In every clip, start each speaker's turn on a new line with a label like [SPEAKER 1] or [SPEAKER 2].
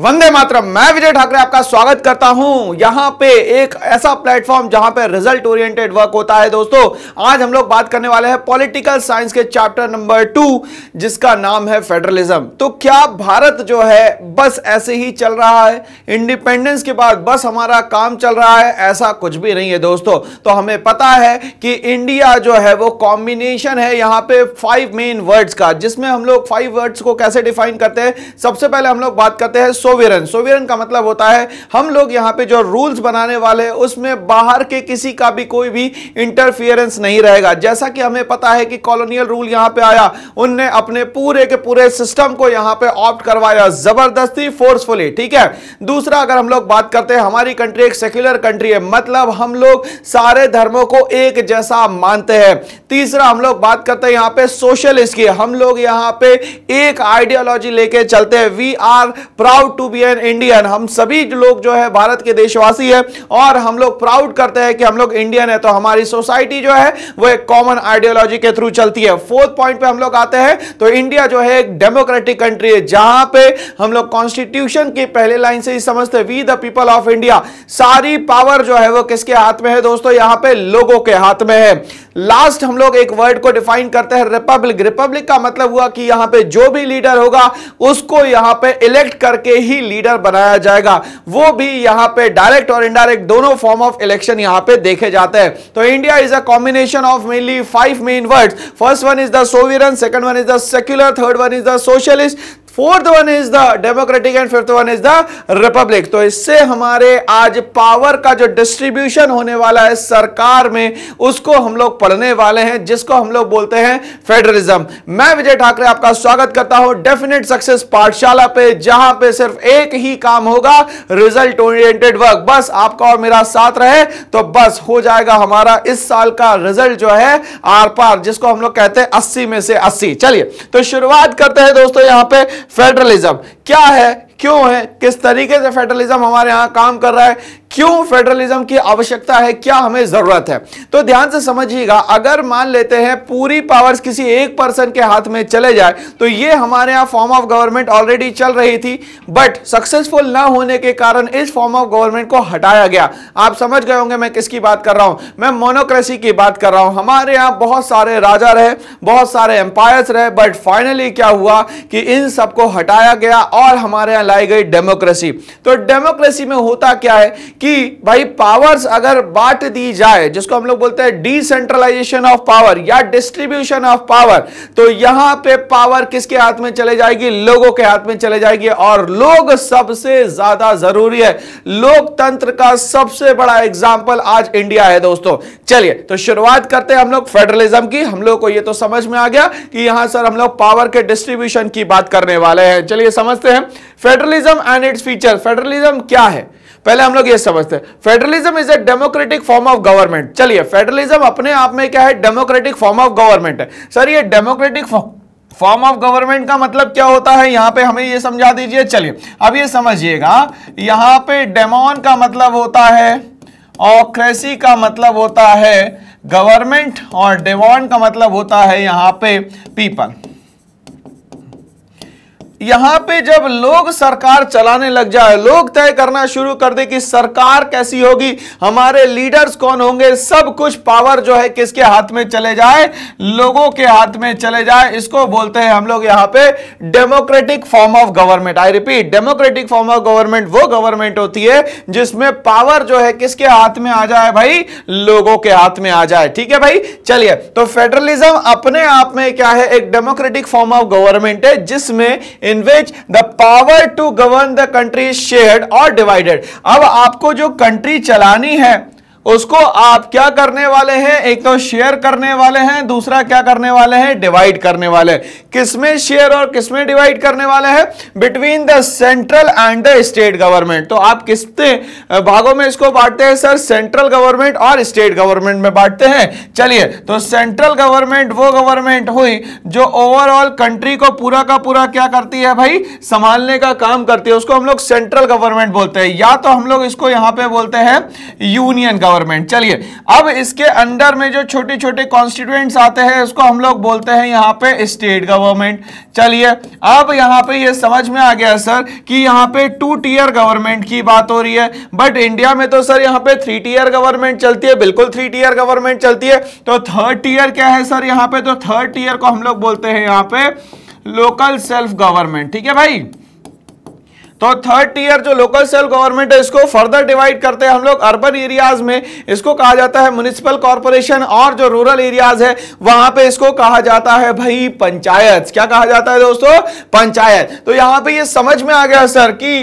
[SPEAKER 1] वंदे मातरम मैं विजय ठाकरे आपका स्वागत करता हूं यहां पे एक ऐसा प्लेटफॉर्म जहां पे रिजल्ट ओरिएंटेड वर्क होता है दोस्तों आज हम लोग बात करने वाले हैं पॉलिटिकल साइंस के चैप्टर नंबर टू जिसका नाम है फेडरलिज्म तो क्या भारत जो है बस ऐसे ही चल रहा है इंडिपेंडेंस के बाद बस हमारा काम चल रहा है ऐसा कुछ भी नहीं है दोस्तों तो हमें पता है कि इंडिया जो है वो कॉम्बिनेशन है यहाँ पे फाइव मेन वर्ड्स का जिसमें हम लोग फाइव वर्ड्स को कैसे डिफाइन करते हैं सबसे पहले हम लोग बात करते हैं सोवेरन सोवेरन का मतलब होता है हम लोग यहाँ पे जो रूल्स बनाने वाले हैं उसमें बाहर के किसी का भी कोई भी इंटरफियरेंस नहीं रहेगा जैसा कि हमें पता है कि कॉलोनियल रूल यहाँ पे आया उनने अपने पूरे के पूरे सिस्टम को यहाँ पे ऑप्ट करवाया जबरदस्ती फोर्सफुली ठीक है दूसरा अगर हम लोग बात करते हैं हमारी कंट्री एक सेक्युलर कंट्री है मतलब हम लोग सारे धर्मों को एक जैसा मानते हैं तीसरा हम लोग बात करते हैं यहाँ पे सोशलिस्ट की हम लोग यहाँ पे एक आइडियोलॉजी लेके चलते हैं we are proud proud to be an Indian हम सभी लोग जो है भारत के देशवासी है और हम लोग प्राउड करते हैं कि हम लोग इंडियन है तो हमारी सोसाइटी जो है वो एक कॉमन आइडियोलॉजी के थ्रू चलती है फोर्थ पॉइंट पे हम लोग आते हैं तो इंडिया जो है एक डेमोक्रेटिक कंट्री है जहां पे हम लोग कॉन्स्टिट्यूशन की पहले लाइन से ही समझते we the people of India सारी पावर जो है वो किसके हाथ में है दोस्तों यहां पे लोगों के हाथ में है लास्ट हम लोग एक वर्ड को डिफाइन करते हैं रिपब्लिक रिपब्लिक का मतलब हुआ कि यहां पे जो भी लीडर होगा उसको यहां पे इलेक्ट करके ही लीडर बनाया जाएगा वो भी यहां पे डायरेक्ट और इनडायरेक्ट दोनों फॉर्म ऑफ इलेक्शन यहां पे देखे जाते हैं तो India is a combination of mainly five main word first one is the sovereign second one is the secular third one is the socialist fourth one is the democratic and fifth one is the republic तो इससे हमारे आज power का जो distribution होने वाला है सरकार में उसको हम लोग पढ़ने वाले हैं जिसको हम लोग बोलते हैं फेडरलिज्म मैं विजय ठाकरे आपका स्वागत करता हूं डेफिनेट सक्सेस पाठशाला पे जहां पे सिर्फ एक ही काम होगा रिजल्ट ओरिएंटेड वर्क बस आपका और मेरा साथ रहे तो बस हो जाएगा हमारा इस साल का रिजल्ट जो है आर पार जिसको हम लोग कहते हैं अस्सी में से अस्सी चलिए तो शुरुआत करते हैं दोस्तों यहां पर federalism क्या है क्यों है किस तरीके से फेडरलिज्म हमारे यहाँ काम कर रहा है क्यों फेडरलिज्म की आवश्यकता है क्या हमें जरूरत है तो ध्यान से समझिएगा अगर मान लेते हैं पूरी पावर्स किसी एक पर्सन के हाथ में चले जाए तो ये हमारे यहाँ फॉर्म ऑफ गवर्नमेंट ऑलरेडी चल रही थी बट सक्सेसफुल ना होने के कारण इस फॉर्म ऑफ गवर्नमेंट को हटाया गया आप समझ गए होंगे मैं किसकी बात कर रहा हूँ मैं मोनोक्रेसी की बात कर रहा हूँ हमारे यहाँ बहुत सारे राजा रहे बहुत सारे एम्पायर्स रहे बट फाइनली क्या हुआ कि इन सबको हटाया गया और हमारे यहाँ लाई गई डेमोक्रेसी तो डेमोक्रेसी में होता क्या है कि भाई पावर्स अगर बांट दी जाए जिसको हम लोग बोलते हैं डिसेंट्रलाइजेशन ऑफ पावर या डिस्ट्रीब्यूशन ऑफ पावर तो यहां पे पावर किसके हाथ में चले जाएगी लोगों के हाथ में चले जाएगी और लोग सबसे ज्यादा जरूरी है लोकतंत्र का सबसे बड़ा एग्जाम्पल आज इंडिया है दोस्तों चलिए तो शुरुआत करते हैं हम लोग फेडरलिज्म की हम लोग को यह तो समझ में आ गया कि यहां सर हम लोग पावर के डिस्ट्रीब्यूशन की बात करने वाले हैं चलिए समझते समझते हैं federalism and its feature federalism क्या है पहले हम लोग ये समझते हैं federalism is a democratic form of government चलिए फेडरलिज्म अपने आप में क्या है डेमोक्रेटिक फॉर्म ऑफ गवर्नमेंट है सर ये डेमोक्रेटिक फॉर्म ऑफ गवर्नमेंट का मतलब क्या होता है यहां पे हमें ये समझा दीजिए चलिए अब ये समझिएगा यहां पे डेमोन का मतलब होता है ऑक्रेसी का मतलब होता है गवर्नमेंट और डेमोन का मतलब होता है यहां पे पीपल यहां पे जब लोग सरकार चलाने लग जाए लोग तय करना शुरू कर दे कि सरकार कैसी होगी हमारे लीडर्स कौन होंगे सब कुछ पावर जो है किसके हाथ में चले जाए लोगों के हाथ में चले जाए इसको बोलते हैं हम लोग यहां पे democratic form of government I repeat democratic form of government वो गवर्नमेंट होती है जिसमें पावर जो है किसके हाथ में आ जाए भाई लोगों के हाथ में आ जाए ठीक है भाई चलिए तो फेडरलिज्म अपने आप में क्या है एक डेमोक्रेटिक फॉर्म ऑफ गवर्नमेंट है जिसमें in which the power to govern the country share और डिवाइडेड अब आपको जो कंट्री चलानी है उसको आप क्या करने वाले हैं एक तो शेयर करने वाले हैं दूसरा क्या करने वाले हैं डिवाइड करने वाले किसमें शेयर और किसमें डिवाइड करने वाले हैं between the central and the state government तो आप किसते भागों में इसको बांटते हैं सर सेंट्रल गवर्नमेंट और स्टेट गवर्नमेंट में बांटते हैं चलिए तो सेंट्रल गवर्नमेंट वो गवर्नमेंट हुई जो ओवरऑल कंट्री को पूरा का पूरा क्या करती है भाई संभालने का काम करती है उसको हम लोग सेंट्रल गवर्नमेंट बोलते हैं या तो हम लोग इसको यहां पर बोलते हैं यूनियन गवर्नमेंट गवर्नमेंट चलिए अब इसके अंडर में जो छोटे छोटे कॉन्स्टिट्यूएंट आते हैं उसको हम लोग बोलते हैं यहाँ पे स्टेट गवर्नमेंट चलिए अब यहाँ पे ये समझ में आ गया सर कि यहाँ पे टू टीयर गवर्नमेंट की बात हो रही है बट इंडिया में तो सर यहाँ पे थ्री टीयर गवर्नमेंट चलती है बिल्कुल थ्री टीयर गवर्नमेंट चलती है तो थर्ड टीयर क्या है सर यहाँ पे तो थर्ड टीयर को हम लोग बोलते हैं यहाँ पे लोकल सेल्फ गवर्नमेंट ठीक है भाई तो थर्ड टीयर जो लोकल सेल्फ गवर्नमेंट है इसको फर्दर डिवाइड करते हैं हम लोग अर्बन एरियाज में इसको कहा जाता है म्यूनिसिपल कॉरपोरेशन और जो रूरल एरियाज है वहां पे इसको कहा जाता है भाई पंचायत क्या कहा जाता है दोस्तों पंचायत तो यहां पे ये समझ में आ गया सर कि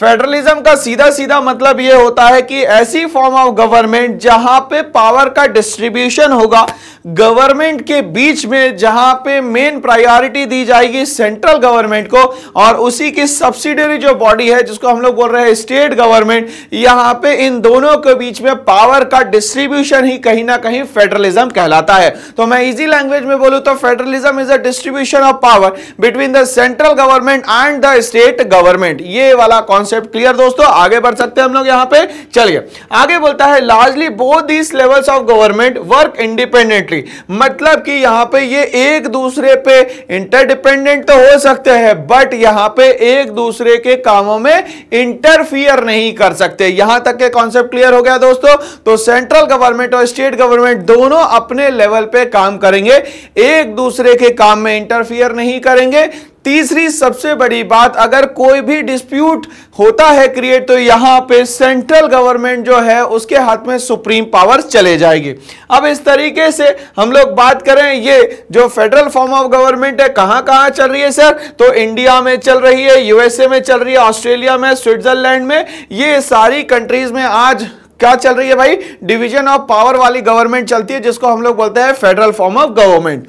[SPEAKER 1] फेडरलिज्म का सीधा सीधा मतलब यह होता है कि ऐसी फॉर्म ऑफ गवर्नमेंट जहां पे पावर का डिस्ट्रीब्यूशन होगा गवर्नमेंट के बीच में जहां पे मेन प्रायोरिटी दी जाएगी सेंट्रल गवर्नमेंट को और उसी की सब्सिडरी जो बॉडी है जिसको हम लोग बोल रहे हैं स्टेट गवर्नमेंट यहां पे इन दोनों के बीच में पावर का डिस्ट्रीब्यूशन ही कहीं ना कहीं फेडरलिज्म कहलाता है तो मैं इजी लैंग्वेज में बोलू तो federalism is a distribution of power between the central government and the state government ये वाला कॉन्सेप्ट क्लियर दोस्तों आगे बढ़ सकते हैं हम लोग यहां पर चलिए आगे बोलता है largely both these levels of government work independent definitely मतलब कि यहां पे ये एक दूसरे पे इंटरडिपेंडेंट तो हो सकते हैं बट यहां पे एक दूसरे के कामों में इंटरफियर नहीं कर सकते यहां तक के कॉन्सेप्ट क्लियर हो गया दोस्तों तो सेंट्रल गवर्नमेंट और स्टेट गवर्नमेंट दोनों अपने लेवल पे काम करेंगे एक दूसरे के काम में इंटरफियर नहीं करेंगे तीसरी सबसे बड़ी बात अगर कोई भी डिस्प्यूट होता है क्रिएट तो यहाँ पे सेंट्रल गवर्नमेंट जो है उसके हाथ में सुप्रीम पावर्स चले जाएगी अब इस तरीके से हम लोग बात करें ये जो फेडरल फॉर्म ऑफ गवर्नमेंट है कहाँ कहाँ चल रही है सर तो इंडिया में चल रही है यूएसए में चल रही है ऑस्ट्रेलिया में स्विट्जरलैंड में ये सारी कंट्रीज में आज क्या चल रही है भाई डिवीजन ऑफ पावर वाली गवर्नमेंट चलती है जिसको हम लोग बोलते हैं federal form of government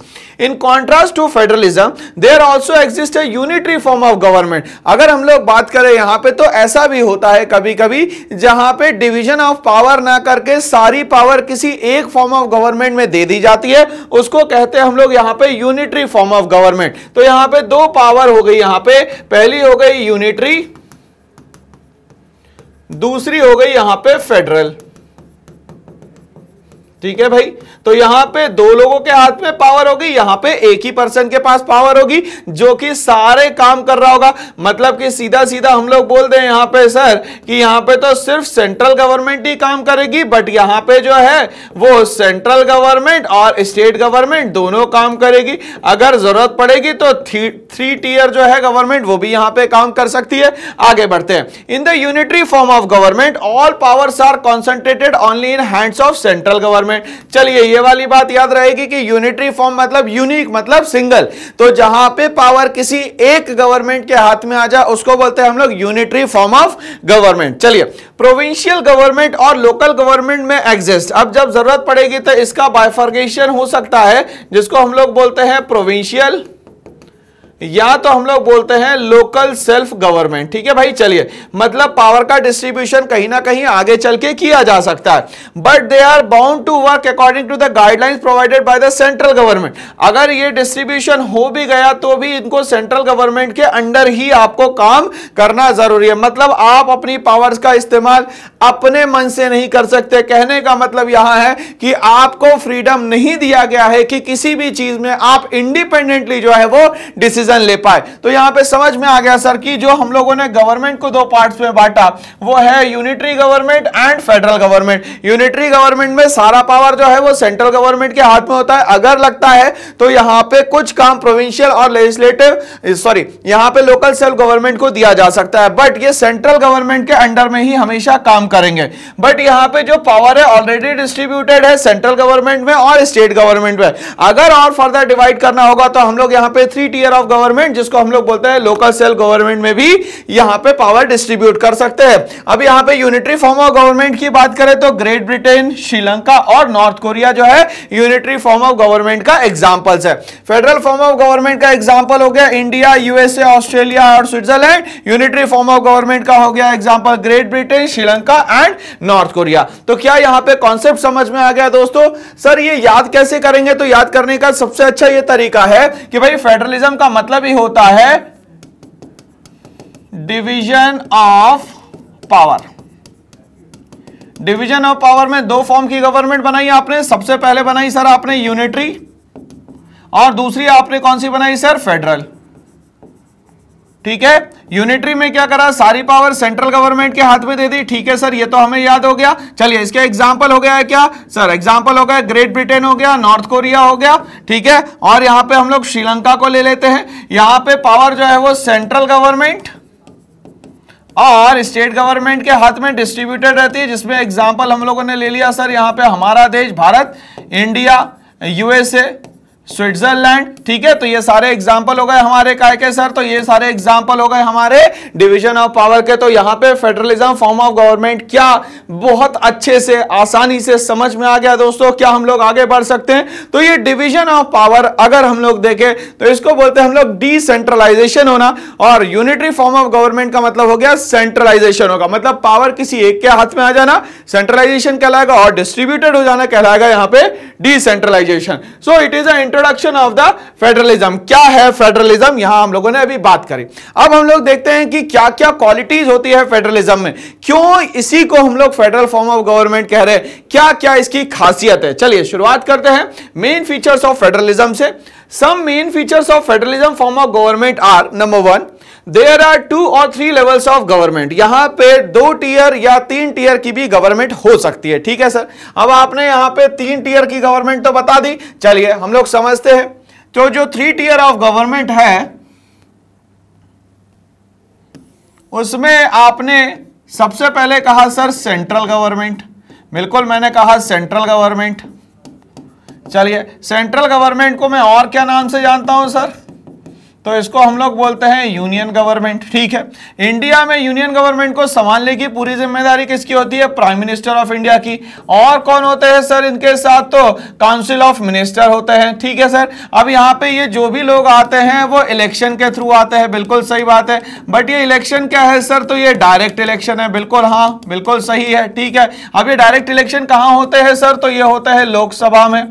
[SPEAKER 1] in contrast to federalism there also exist a unitary form of government अगर हम लोग बात करें यहां पे तो ऐसा भी होता है कभी कभी जहां पे डिवीजन ऑफ पावर ना करके सारी पावर किसी एक फॉर्म ऑफ गवर्नमेंट में दे दी जाती है उसको कहते हैं हम लोग यहाँ पे यूनिटरी फॉर्म ऑफ गवर्नमेंट तो यहाँ पे दो पावर हो गई यहाँ पे पहली हो गई यूनिटरी दूसरी हो गई यहां पे फेडरल ठीक है भाई तो यहां पे दो लोगों के हाथ में पावर होगी यहां पे एक ही पर्सन के पास पावर होगी जो कि सारे काम कर रहा होगा मतलब कि सीधा सीधा हम लोग बोल दें यहां पे सर कि यहां पे तो सिर्फ सेंट्रल गवर्नमेंट ही काम करेगी बट यहां पे जो है वो सेंट्रल गवर्नमेंट और स्टेट गवर्नमेंट दोनों काम करेगी अगर जरूरत पड़ेगी तो थ्री, थ्री टीयर जो है गवर्नमेंट वो भी यहां पे काम कर सकती है आगे बढ़ते हैं in the unitary form of government all powers are concentrated only in hands of central government requirement चलिए ये वाली बात याद रहेगी कि यूनिटरी फॉर्म मतलब यूनिक मतलब सिंगल तो जहां पे पावर किसी एक गवर्नमेंट के हाथ में आ जाए उसको बोलते हैं हम लोग यूनिटरी फॉर्म ऑफ गवर्नमेंट चलिए प्रोविंशियल गवर्नमेंट और लोकल गवर्नमेंट में एग्जिस्ट अब जब जरूरत पड़ेगी तो इसका बाइफर्गेशन हो सकता है जिसको हम लोग बोलते हैं प्रोविंशियल या तो हम लोग बोलते हैं लोकल सेल्फ गवर्नमेंट ठीक है भाई चलिए मतलब पावर का डिस्ट्रीब्यूशन कहीं ना कहीं आगे चल के किया जा सकता है but they are bound to work according to the guidelines provided by the central government अगर ये डिस्ट्रीब्यूशन हो भी गया तो भी इनको सेंट्रल गवर्नमेंट के अंडर ही आपको काम करना जरूरी है मतलब आप अपनी पावर्स का इस्तेमाल अपने मन से नहीं कर सकते कहने का मतलब यहां है कि आपको फ्रीडम नहीं दिया गया है कि किसी भी चीज में आप इंडिपेंडेंटली जो है वो डिसीजन डिसीजन ले पाए तो यहाँ पे समझ में आ गया सर कि जो हम लोगों ने गवर्नमेंट को दो पार्ट्स में बांटा वो है unitary government and federal government unitary government में सारा पावर जो है वो सेंट्रल गवर्नमेंट के हाथ में होता है अगर लगता है तो यहाँ पे कुछ काम प्रोविंशियल और लेजिस्लेटिव सॉरी यहाँ पे लोकल सेल्फ गवर्नमेंट को दिया जा सकता है बट ये सेंट्रल गवर्नमेंट के अंडर में ही हमेशा काम करेंगे बट यहाँ पे जो पावर है ऑलरेडी डिस्ट्रीब्यूटेड है सेंट्रल गवर्नमेंट में और स्टेट गवर्नमेंट में अगर और फर्दर डिवाइड करना होगा तो हम लोग यहाँ पे three tier of government government जिसको हम लोग बोलते हैं लोकल सेल गवर्नमेंट में भी यहाँ पे पावर डिस्ट्रीब्यूट कर सकते हैं अब यहाँ पे यूनिटरी फॉर्म ऑफ गवर्नमेंट की बात करें तो ग्रेट ब्रिटेन श्रीलंका और नॉर्थ कोरिया जो है यूनिटरी फॉर्म ऑफ गवर्नमेंट का एग्जाम्पल्स है फेडरल फॉर्म ऑफ गवर्नमेंट का एग्जाम्पल हो गया इंडिया यूएसए ऑस्ट्रेलिया और Switzerland unitary form of government का हो गया example Great Britain Sri Lanka and North Korea तो क्या यहाँ पे कॉन्सेप्ट समझ में आ गया दोस्तों सर ये याद कैसे करेंगे तो याद करने का सबसे अच्छा ये तरीका है कि भाई फेडरलिज्म का मतलब मतलब ही होता है division of power division of power में दो फॉर्म की गवर्नमेंट बनाई आपने सबसे पहले बनाई सर आपने यूनिटरी और दूसरी आपने कौन सी बनाई सर फेडरल ठीक है यूनिटरी में क्या करा सारी पावर सेंट्रल गवर्नमेंट के हाथ में दे दी ठीक है सर ये तो हमें याद हो गया चलिए इसके एग्जाम्पल हो गया है क्या सर एग्जाम्पल हो गया ग्रेट ब्रिटेन हो गया नॉर्थ कोरिया हो गया ठीक है और यहां पे हम लोग श्रीलंका को ले लेते हैं यहां पे पावर जो है वो सेंट्रल गवर्नमेंट और स्टेट गवर्नमेंट के हाथ में डिस्ट्रीब्यूटेड रहती है जिसमें एग्जाम्पल हम लोगों ने ले लिया सर यहां पर हमारा देश भारत इंडिया यूएसए स्विट्जरलैंड ठीक है तो ये सारे एग्जाम्पल हो गए हमारे काय के सर तो ये सारे एग्जाम्पल हो गए हमारे डिविजन ऑफ पावर के तो यहाँ पे फेडरलिज्म फॉर्म ऑफ गवर्नमेंट क्या बहुत अच्छे से आसानी से समझ में आ गया दोस्तों क्या हम लोग आगे बढ़ सकते हैं तो ये डिवीजन ऑफ पावर अगर हम लोग देखें तो इसको बोलते हैं हम लोग डिसेंट्रलाइजेशन होना और यूनिटरी फॉर्म ऑफ गवर्नमेंट का मतलब हो गया सेंट्रलाइजेशन होगा मतलब पावर किसी एक के हाथ में आ जाना सेंट्रलाइजेशन कहलाएगा और डिस्ट्रीब्यूटेड हो जाना कहलाएगा यहाँ पे decentralisation so it is under introduction of the federalism क्या है फेडरलिज्म यहां हम लोगों ने अभी बात करी अब हम लोग देखते हैं कि क्या क्या क्वालिटीज होती है फेडरलिज्म में क्यों इसी को हम लोग फेडरल फॉर्म ऑफ गवर्नमेंट कह रहे हैं क्या क्या इसकी खासियत है चलिए शुरुआत करते हैं मेन फीचर्स ऑफ फेडरलिज्म से some main features of federalism form of government are number one there are two और थ्री लेवल्स ऑफ गवर्नमेंट यहां पे दो टीयर या तीन टीयर की भी गवर्नमेंट हो सकती है ठीक है सर अब आपने यहां पे तीन टीयर की गवर्नमेंट तो बता दी चलिए हम लोग समझते हैं तो जो थ्री टीयर ऑफ गवर्नमेंट है उसमें आपने सबसे पहले कहा सर सेंट्रल गवर्नमेंट बिल्कुल मैंने कहा सेंट्रल गवर्नमेंट चलिए सेंट्रल गवर्नमेंट को मैं और क्या नाम से जानता हूं सर तो इसको हम लोग बोलते हैं यूनियन गवर्नमेंट ठीक है इंडिया में यूनियन गवर्नमेंट को संभालने की पूरी जिम्मेदारी किसकी होती है प्राइम मिनिस्टर ऑफ इंडिया की और कौन होते हैं सर इनके साथ तो काउंसिल ऑफ मिनिस्टर होते हैं ठीक है सर अब यहाँ पे ये जो भी लोग आते हैं वो इलेक्शन के थ्रू आते हैं बिल्कुल सही बात है बट ये इलेक्शन क्या है सर तो ये डायरेक्ट इलेक्शन है बिल्कुल हाँ बिल्कुल सही है ठीक है अब ये डायरेक्ट इलेक्शन कहाँ होते हैं सर तो ये होते हैं लोकसभा में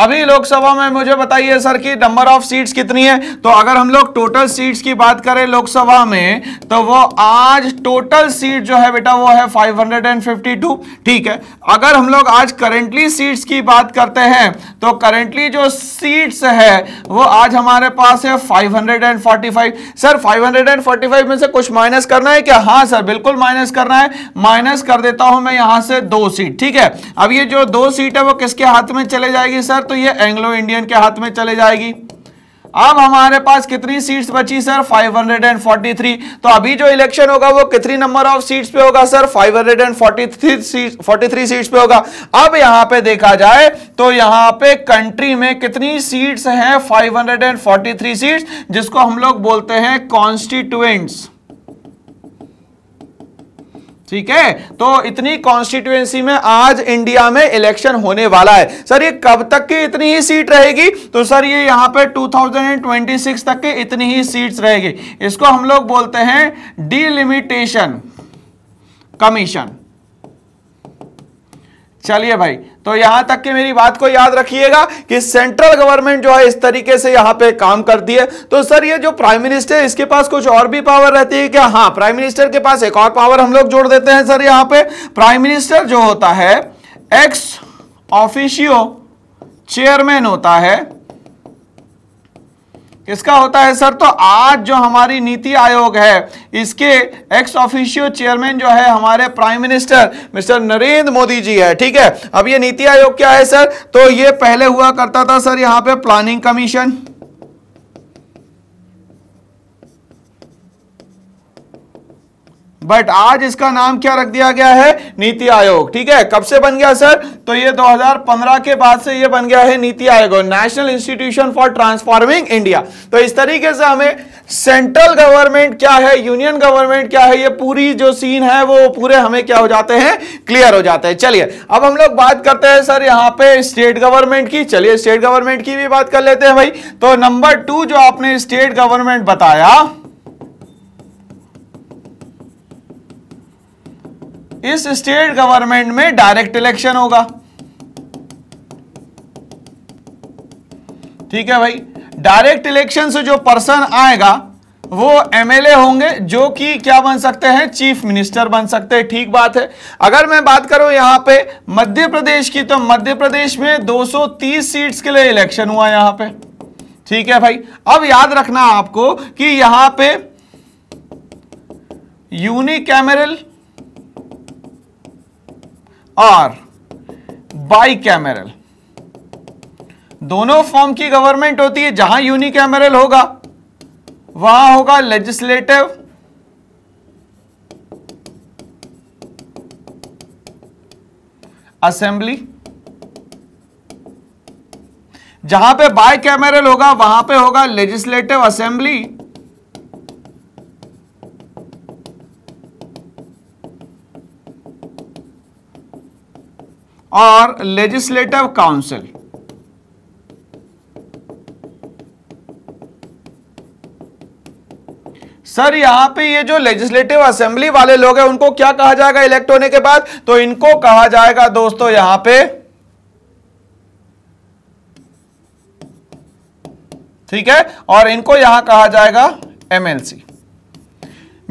[SPEAKER 1] अभी लोकसभा में मुझे बताइए सर कि नंबर ऑफ सीट्स कितनी है तो अगर हम लोग टोटल सीट्स की बात करें लोकसभा में तो वो आज टोटल सीट जो है बेटा वो है 552 ठीक है अगर हम लोग आज करेंटली सीट्स की बात करते हैं तो करेंटली जो सीट्स है वो आज हमारे पास है 545 सर 545 में से कुछ माइनस करना है क्या हाँ सर बिल्कुल माइनस करना है माइनस कर देता हूं मैं यहां से दो सीट ठीक है अब ये जो दो सीट है वो किसके हाथ में चले जाएगी सर सर तो ये एंग्लो इंडियन के हाथ में चले जाएगी अब हमारे पास कितनी सीट्स बची सर 543 तो अभी जो इलेक्शन होगा वो कितनी नंबर ऑफ सीट्स पे होगा सर 543 सीट 43 सीट्स पे होगा अब यहां पे देखा जाए तो यहां पे कंट्री में कितनी सीट्स हैं 543 सीट्स जिसको हम लोग बोलते हैं कॉन्स्टिट्यूएंट्स ठीक है तो इतनी कॉन्स्टिट्यूएंसी में आज इंडिया में इलेक्शन होने वाला है सर ये कब तक की इतनी ही सीट रहेगी तो सर ये यहां पे 2026 तक की इतनी ही सीट्स रहेगी इसको हम लोग बोलते हैं डिलिमिटेशन कमीशन चलिए भाई तो यहां तक की मेरी बात को याद रखिएगा कि सेंट्रल गवर्नमेंट जो है इस तरीके से यहां पे काम करती है तो सर ये जो प्राइम मिनिस्टर इसके पास कुछ और भी पावर रहती है क्या हाँ प्राइम मिनिस्टर के पास एक और पावर हम लोग जोड़ देते हैं सर यहां पे प्राइम मिनिस्टर जो होता है एक्स ऑफिशियो चेयरमैन होता है किसका होता है सर तो आज जो हमारी नीति आयोग है इसके एक्स ऑफिशियो चेयरमैन जो है हमारे prime minister mister Narendra Modi ji है ठीक है अब ये नीति आयोग क्या है सर तो ये पहले हुआ करता था सर यहाँ पे प्लानिंग कमीशन बट आज इसका नाम क्या रख दिया गया है नीति आयोग ठीक है कब से बन गया सर तो ये 2015 के बाद से ये बन गया है NITI Aayog national institution for transforming India तो इस तरीके से हमें सेंट्रल गवर्नमेंट क्या है यूनियन गवर्नमेंट क्या है ये पूरी जो सीन है वो पूरे हमें क्या हो जाते हैं क्लियर हो जाते हैं चलिए अब हम लोग बात करते हैं सर यहाँ पे स्टेट गवर्नमेंट की चलिए स्टेट गवर्नमेंट की भी बात कर लेते हैं भाई तो नंबर टू जो आपने स्टेट गवर्नमेंट बताया इस स्टेट गवर्नमेंट में डायरेक्ट इलेक्शन होगा ठीक है भाई डायरेक्ट इलेक्शन से जो पर्सन आएगा वो एमएलए होंगे जो कि क्या बन सकते हैं चीफ मिनिस्टर बन सकते हैं ठीक बात है अगर मैं बात करूं यहां पे मध्य प्रदेश की तो मध्य प्रदेश में 230 सीट्स के लिए इलेक्शन हुआ यहां पे ठीक है भाई अब याद रखना आपको कि यहां पे यूनिकैमरल आर बाई कैमरल दोनों फॉर्म की गवर्नमेंट होती है जहां यूनी कैमरल होगा वहां होगा लेजिस्लेटिव असेंबली जहां पे बाय कैमरल होगा वहां पे होगा लेजिस्लेटिव असेंबली और लेजिस्लेटिव काउंसिल सर यहां पे ये जो लेजिस्लेटिव असेंबली वाले लोग हैं उनको क्या कहा जाएगा इलेक्ट होने के बाद तो इनको कहा जाएगा दोस्तों यहां पे ठीक है और इनको यहां कहा जाएगा MLC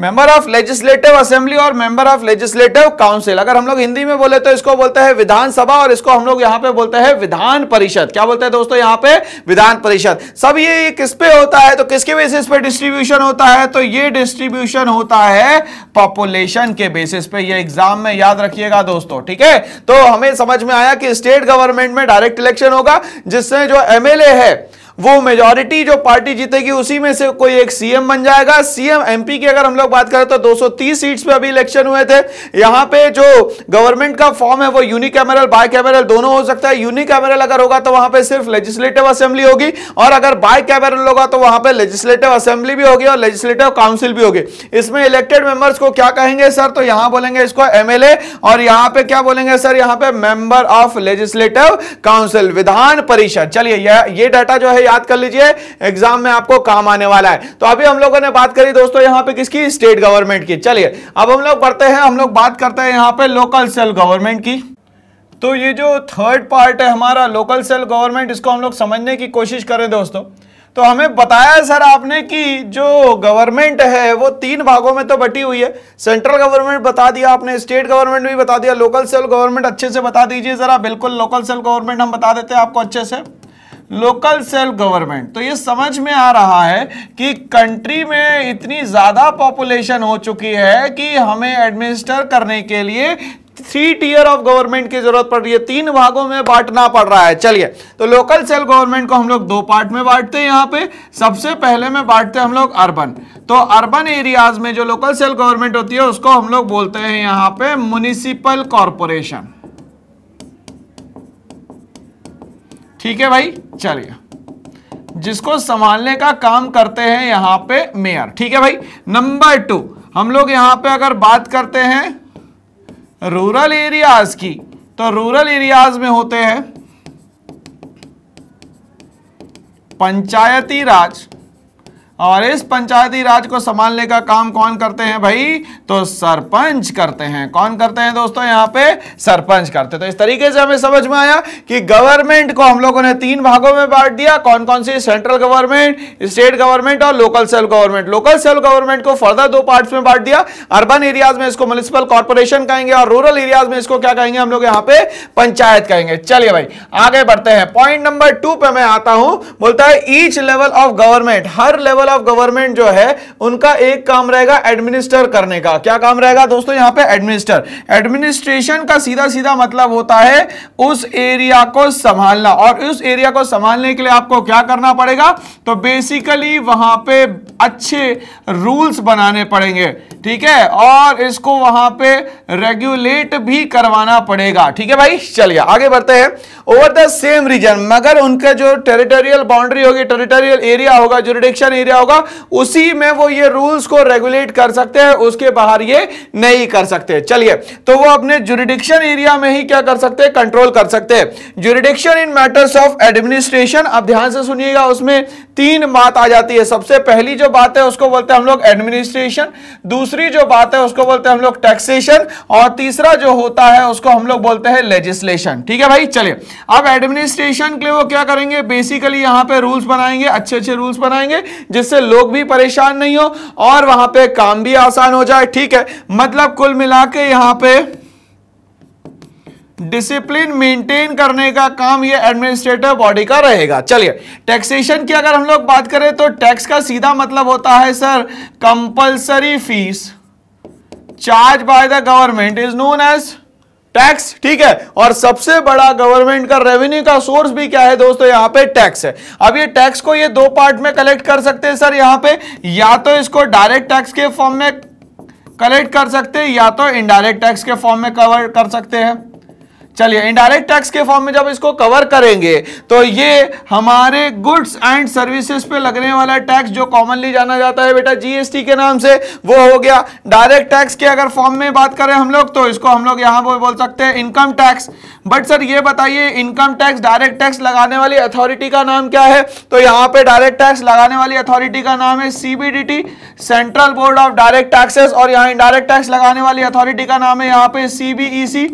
[SPEAKER 1] member of legislative assembly और मेंबर ऑफ लेजिस्लेटिव काउंसिल अगर हम लोग हिंदी में बोले तो इसको बोलते हैं विधानसभा और इसको हम लोग यहाँ पे बोलते हैं विधान परिषद क्या बोलते हैं दोस्तों यहाँ पे विधान परिषद सब ये किस पे होता है तो किसके बेसिस पे डिस्ट्रीब्यूशन होता है तो ये डिस्ट्रीब्यूशन होता है पॉपुलेशन के बेसिस पे ये एग्जाम में याद रखिएगा दोस्तों ठीक है तो हमें समझ में आया कि स्टेट गवर्नमेंट में डायरेक्ट इलेक्शन होगा जिससे जो एमएलए है वो मेजोरिटी जो पार्टी जीतेगी उसी में से कोई एक सीएम बन जाएगा सीएम एमपी की अगर हम लोग बात करें तो 230 सीट्स पे अभी इलेक्शन हुए थे यहां पे जो गवर्नमेंट का फॉर्म है वो यूनिकैमरल कैमरल दोनों हो सकता है यूनिकैमरल अगर होगा तो वहां पे सिर्फ लेजिस्लेटिव असेंबली होगी और अगर बाय कैमरल होगा तो वहां पर लेजिस्लेटिव असेंबली भी होगी और लेजिस्लेटिव काउंसिल भी होगी इसमें इलेक्टेड मेंबर्स को क्या कहेंगे सर तो यहां बोलेंगे इसको एमएलए और यहां पे क्या बोलेंगे सर यहां पे मेंबर ऑफ लेजिस्लेटिव काउंसिल विधान परिषद चलिए ये डाटा जो है याद कर लीजिए एग्जाम में आपको काम आने वाला है तो अभी हम लोगों ने बात करी दोस्तों यहाँ पे किसकी स्टेट गवर्नमेंट की चलिए अब हम लोग बढ़ते हैं हम लोग बात करते हैं यहाँ पे लोकल सेल्फ गवर्नमेंट की तो ये जो थर्ड पार्ट है हमारा लोकल सेल गवर्नमेंट इसको हम लोग समझने की कोशिश करें दोस्तों तो हमें बताया सर आपने कि जो गवर्नमेंट है वो तीन भागों में तो बटी हुई है सेंट्रल गवर्नमेंट बता दिया आपने स्टेट गवर्नमेंट भी बता दिया लोकल सेल गवर्नमेंट अच्छे से बता दीजिए ज़रा बिल्कुल लोकल सेल गवर्नमेंट हम बता देते हैं आपको अच्छे से लोकल सेल्फ गवर्नमेंट तो ये समझ में आ रहा है कि कंट्री में इतनी ज़्यादा पॉपुलेशन हो चुकी है कि हमें एडमिनिस्टर करने के लिए थ्री टीयर ऑफ गवर्नमेंट की जरूरत पड़ रही है तीन भागों में बांटना पड़ रहा है चलिए तो लोकल सेल्फ गवर्नमेंट को हम लोग दो पार्ट में बांटते हैं यहाँ पे सबसे पहले में बांटते हैं हम लोग अर्बन तो अर्बन एरियाज में जो लोकल सेल्फ गवर्नमेंट होती है उसको हम लोग बोलते हैं यहाँ पे म्यूनिसिपल कॉरपोरेशन ठीक है भाई चलिए जिसको संभालने का काम करते हैं यहां पे मेयर ठीक है भाई नंबर टू हम लोग यहां पे अगर बात करते हैं रूरल एरियाज की तो रूरल एरियाज में होते हैं पंचायती राज और इस पंचायती राज को संभालने का काम कौन करते हैं भाई तो सरपंच करते हैं कौन करते हैं दोस्तों यहां पे सरपंच करते हैं तो इस तरीके से हमें समझ में आया कि गवर्नमेंट को हम लोगों ने तीन भागों में बांट दिया कौन कौन सी सेंट्रल गवर्नमेंट स्टेट गवर्नमेंट और local self government local self government को फर्दर दो पार्ट में बांट दिया अर्बन एरियाज में इसको म्यूनिसिपल कॉर्पोरेशन कहेंगे और रूरल एरियाज में इसको क्या कहेंगे हम लोग यहाँ पे पंचायत कहेंगे चलिए भाई आगे बढ़ते हैं पॉइंट नंबर टू पे मैं आता हूं बोलता है ईच लेवल ऑफ गवर्नमेंट हर लेवल लेवल ऑफ गवर्नमेंट जो है उनका एक काम रहेगा एडमिनिस्टर करने का क्या काम रहेगा दोस्तों यहां पे एडमिनिस्टर एडमिनिस्ट्रेशन का सीधा सीधा मतलब होता है उस एरिया को संभालना और उस एरिया को संभालने के लिए आपको क्या करना पड़ेगा तो बेसिकली वहां पे अच्छे रूल्स बनाने पड़ेंगे ठीक है और इसको वहां पे रेगुलेट भी करवाना पड़ेगा ठीक है भाई चलिए आगे बढ़ते हैं ओवर द सेम रीजन मगर उनके जो टेरिटोरियल बाउंड्री होगी टेरिटोरियल एरिया होगा जो एरिया दिया होगा उसी में वो ये रूल्स को रेगुलेट कर सकते हैं उसके बाहर ये नहीं कर सकते चलिए तो वो अपने जुरिडिक्शन एरिया में ही क्या कर सकते हैं कंट्रोल कर सकते हैं jurisdiction in matters of administration अब ध्यान से सुनिएगा उसमें तीन बात आ जाती है सबसे पहली जो बात है उसको बोलते हैं हम लोग एडमिनिस्ट्रेशन दूसरी जो बात है उसको बोलते हैं हम लोग टैक्सेशन और तीसरा जो होता है उसको हम लोग बोलते हैं लेजिस्लेशन ठीक है भाई चलिए अब एडमिनिस्ट्रेशन के लिए वो क्या करेंगे बेसिकली यहां पे रूल्स बनाएंगे अच्छे अच्छे रूल्स बनाएंगे जिस जिससे लोग भी परेशान नहीं हो और वहां पे काम भी आसान हो जाए ठीक है मतलब कुल मिला के यहां पर डिसिप्लिन मेंटेन करने का काम ये एडमिनिस्ट्रेटिव बॉडी का रहेगा चलिए टैक्सेशन की अगर हम लोग बात करें तो टैक्स का सीधा मतलब होता है sir compulsory fees charge by the government is known as tax ठीक है और सबसे बड़ा गवर्नमेंट का रेवेन्यू का सोर्स भी क्या है दोस्तों यहां पे टैक्स है अब ये टैक्स को ये दो पार्ट में कलेक्ट कर सकते हैं सर यहां पे या तो इसको डायरेक्ट टैक्स के फॉर्म में कलेक्ट कर सकते हैं या तो इनडायरेक्ट टैक्स के फॉर्म में कवर कर सकते हैं चलिए इनडायरेक्ट टैक्स के फॉर्म में जब इसको कवर करेंगे तो ये हमारे गुड्स एंड सर्विसेज पे लगने वाला टैक्स जो कॉमनली जाना जाता है बेटा जीएसटी के नाम से वो हो गया डायरेक्ट टैक्स के अगर फॉर्म में बात करें हम लोग तो इसको हम लोग यहां पर बोल सकते हैं इनकम टैक्स बट सर ये बताइए इनकम टैक्स डायरेक्ट टैक्स लगाने वाली अथॉरिटी का नाम क्या है तो यहाँ पे डायरेक्ट टैक्स लगाने वाली अथॉरिटी का नाम है CBDT central board of direct taxes और यहाँ इनडायरेक्ट टैक्स लगाने वाली अथॉरिटी का नाम है यहाँ पे CBEC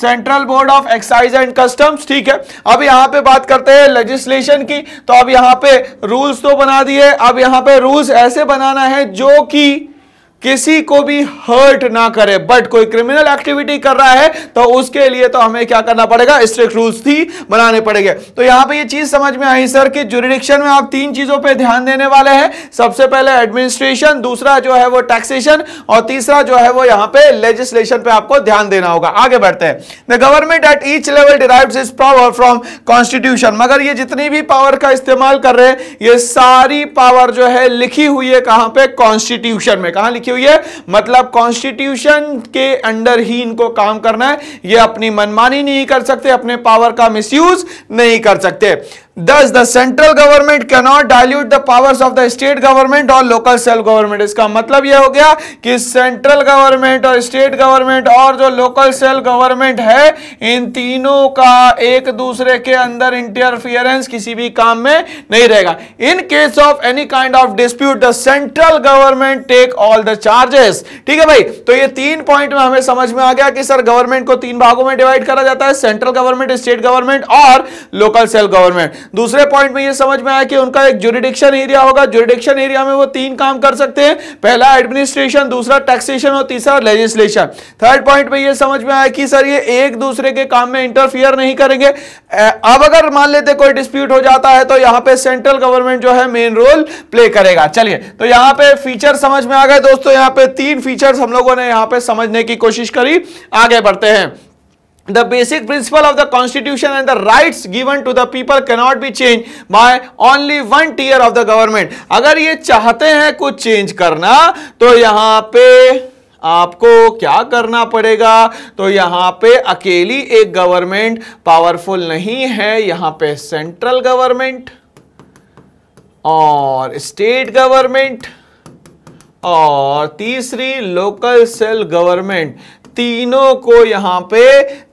[SPEAKER 1] central board of excise and customs ठीक है अब यहाँ पे बात करते हैं लेजिस्लेशन की तो अब यहाँ पे रूल्स तो बना दिए अब यहाँ पे रूल्स ऐसे बनाना है जो कि किसी को भी हर्ट ना करे बट कोई क्रिमिनल एक्टिविटी कर रहा है तो उसके लिए तो हमें क्या करना पड़ेगा स्ट्रिक्ट रूल्स थी बनाने पड़ेंगे तो यहां पे ये चीज समझ में आई सर कि जुरिडिक्शन में आप तीन चीजों पे ध्यान देने वाले हैं सबसे पहले एडमिनिस्ट्रेशन दूसरा जो है वो टैक्सेशन और तीसरा जो है वो यहां पर लेजिस्लेशन पे आपको ध्यान देना होगा आगे बढ़ते हैं the government at each level derive is power from constitution मगर ये जितनी भी पावर का इस्तेमाल कर रहे हैं ये सारी पावर जो है लिखी हुई है कहां पर कॉन्स्टिट्यूशन में कहा लिखी हुई है मतलब कॉन्स्टिट्यूशन के अंडर ही इनको काम करना है ये अपनी मनमानी नहीं कर सकते अपने पावर का मिसयूज नहीं कर सकते thus the central government cannot dilute the powers of the state government और लोकल सेल्फ गवर्नमेंट इसका मतलब यह हो गया कि सेंट्रल गवर्नमेंट और स्टेट गवर्नमेंट और जो लोकल सेल्फ गवर्नमेंट है इन तीनों का एक दूसरे के अंदर इंटरफियरेंस किसी भी काम में नहीं रहेगा in case of any kind of dispute the central government take all the charges ठीक है भाई तो ये तीन पॉइंट में हमें समझ में आ गया कि सर गवर्नमेंट को तीन भागों में डिवाइड करा जाता है सेंट्रल गवर्नमेंट स्टेट गवर्नमेंट और लोकल सेल्फ गवर्नमेंट दूसरे पॉइंट में ये समझ में आया कि उनका एक जुरिडिक्शन एरिया होगा जुरिडिक्शन एरिया में वो तीन काम कर सकते हैं पहला एडमिनिस्ट्रेशन दूसरा टैक्सेशन और तीसरा लेजिस्लेशन थर्ड पॉइंट में ये समझ में आया कि सर ये एक दूसरे के काम में इंटरफियर नहीं करेंगे अब अगर मान लेते कोई डिस्प्यूट हो जाता है तो यहाँ पे सेंट्रल गवर्नमेंट जो है मेन रोल प्ले करेगा चलिए तो यहाँ पे फीचर समझ में आ गए दोस्तों यहाँ पे तीन फीचर्स हम लोगों ने यहाँ पे समझने की कोशिश करी आगे बढ़ते हैं the basic principle of the constitution and the rights given to the people cannot be changed by only one tier of the government अगर ये चाहते हैं कुछ चेंज करना तो यहाँ पे आपको क्या करना पड़ेगा तो यहाँ पे अकेली एक गवर्नमेंट पावरफुल नहीं है यहाँ पे सेंट्रल गवर्नमेंट और स्टेट गवर्नमेंट और तीसरी लोकल सेल गवर्नमेंट तीनों को यहां पे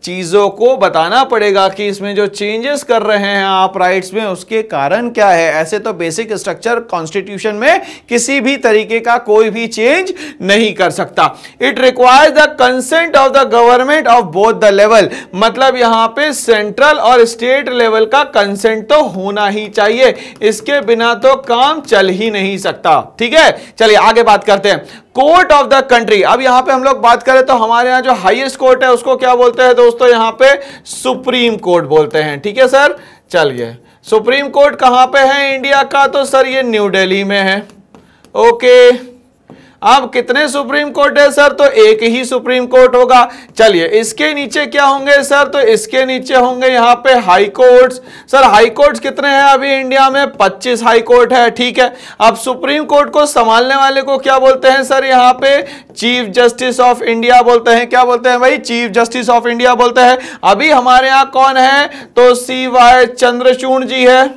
[SPEAKER 1] चीज़ों को बताना पड़ेगा कि इसमें जो चेंजेस कर रहे हैं आप राइट्स में उसके कारण क्या है ऐसे तो बेसिक स्ट्रक्चर कॉन्स्टिट्यूशन में किसी भी तरीके का कोई भी चेंज नहीं कर सकता it requires the consent of the government of both the level मतलब यहां पे सेंट्रल और स्टेट लेवल का कंसेंट तो होना ही चाहिए इसके बिना तो काम चल ही नहीं सकता ठीक है चलिए आगे बात करते हैं कोर्ट ऑफ द कंट्री अब यहां पे हम लोग बात करें तो हमारे हमारे यहाँ जो हाईएस्ट कोर्ट है उसको क्या बोलते हैं दोस्तों यहाँ पे सुप्रीम कोर्ट बोलते हैं ठीक है सर चलिए सुप्रीम कोर्ट कहाँ पे है इंडिया का तो सर ये न्यू दिल्ली में है ओके अब कितने सुप्रीम कोर्ट है सर तो एक ही सुप्रीम कोर्ट होगा चलिए इसके नीचे क्या होंगे सर तो इसके नीचे होंगे यहाँ पे high courts sir high courts कितने हैं अभी इंडिया में 25 हाई कोर्ट है ठीक है अब सुप्रीम कोर्ट को संभालने वाले को क्या बोलते हैं सर यहाँ पे चीफ जस्टिस ऑफ इंडिया बोलते हैं क्या बोलते हैं भाई चीफ जस्टिस ऑफ इंडिया बोलते हैं अभी हमारे यहाँ कौन है तो सी वाई चंद्रचूड़ जी है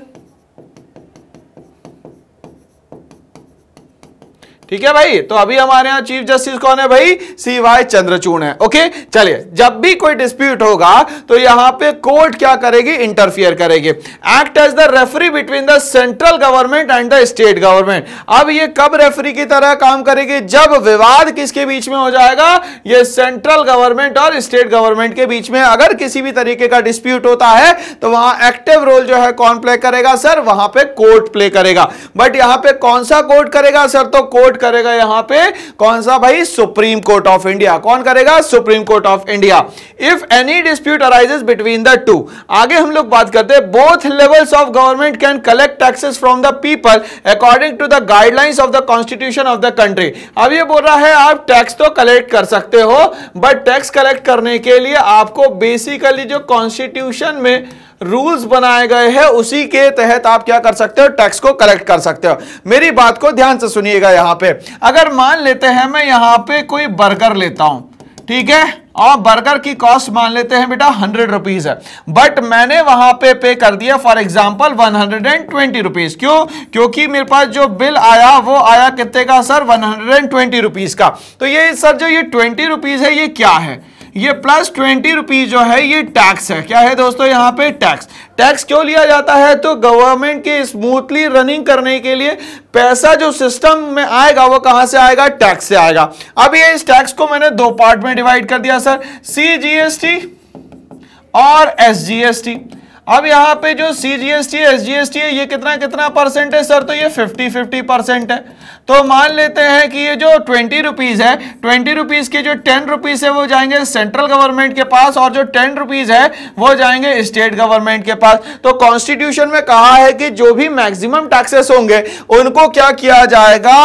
[SPEAKER 1] ठीक है भाई तो अभी हमारे यहाँ चीफ जस्टिस कौन है भाई सी वाई चंद्रचूड़ है ओके चलिए जब भी कोई डिस्प्यूट होगा तो यहाँ पे कोर्ट क्या करेगी इंटरफियर करेगी act as the referee between the central government and the state government अब ये कब रेफरी की तरह काम करेगी जब विवाद किसके बीच में हो जाएगा ये सेंट्रल गवर्नमेंट और स्टेट गवर्नमेंट के बीच में अगर किसी भी तरीके का डिस्प्यूट होता है तो वहां एक्टिव रोल जो है कौन प्ले करेगा सर वहां पे कोर्ट प्ले करेगा बट यहां पे कौन सा कोर्ट करेगा सर तो कोर्ट करेगा यहां पे कौन सा भाई सुप्रीम कोर्ट ऑफ इंडिया कौन करेगा supreme court of India if any dispute arises between the two आगे हम लोग बात करते हैं both levels of government can collect taxes from the people according to the guidelines of the constitution of the country अब ये बोल रहा है आप टैक्स तो कलेक्ट कर सकते हो बट टैक्स कलेक्ट करने के लिए आपको बेसिकली जो कॉन्स्टिट्यूशन में रूल्स बनाए गए हैं उसी के तहत आप क्या कर सकते हो टैक्स को कलेक्ट कर सकते हो मेरी बात को ध्यान से सुनिएगा यहाँ पे अगर मान लेते हैं मैं यहाँ पे कोई बर्गर लेता हूं ठीक है और बर्गर की कॉस्ट मान लेते हैं बेटा हंड्रेड रुपीज है बट मैंने वहां पे पे कर दिया for example one hundred and twenty rupees क्यों क्योंकि मेरे पास जो बिल आया वो आया कितने का sir one hundred and twenty rupees का तो ये सर जो ये ट्वेंटी रुपीज है ये क्या है ये प्लस ट्वेंटी रुपीज जो है ये टैक्स है क्या है दोस्तों यहाँ पे टैक्स टैक्स क्यों लिया जाता है तो गवर्नमेंट के स्मूथली रनिंग करने के लिए पैसा जो सिस्टम में आएगा वो कहां से आएगा टैक्स से आएगा अब ये इस टैक्स को मैंने दो पार्ट में डिवाइड कर दिया सर सी और एस अब यहाँ पे जो C G S T S G S T है ये कितना कितना परसेंट है सर तो ये फिफ्टी फिफ्टी परसेंट है तो मान लेते हैं कि ये जो ट्वेंटी रुपीज़ है ट्वेंटी रुपीज़ के जो टेन रुपीज़ है वो जाएंगे सेंट्रल गवर्नमेंट के पास और जो टेन रुपीज़ है वो जाएंगे स्टेट गवर्नमेंट के पास तो कॉन्स्टिट्यूशन में कहा है कि जो भी मैक्सिमम टैक्सेस होंगे उनको क्या किया जाएगा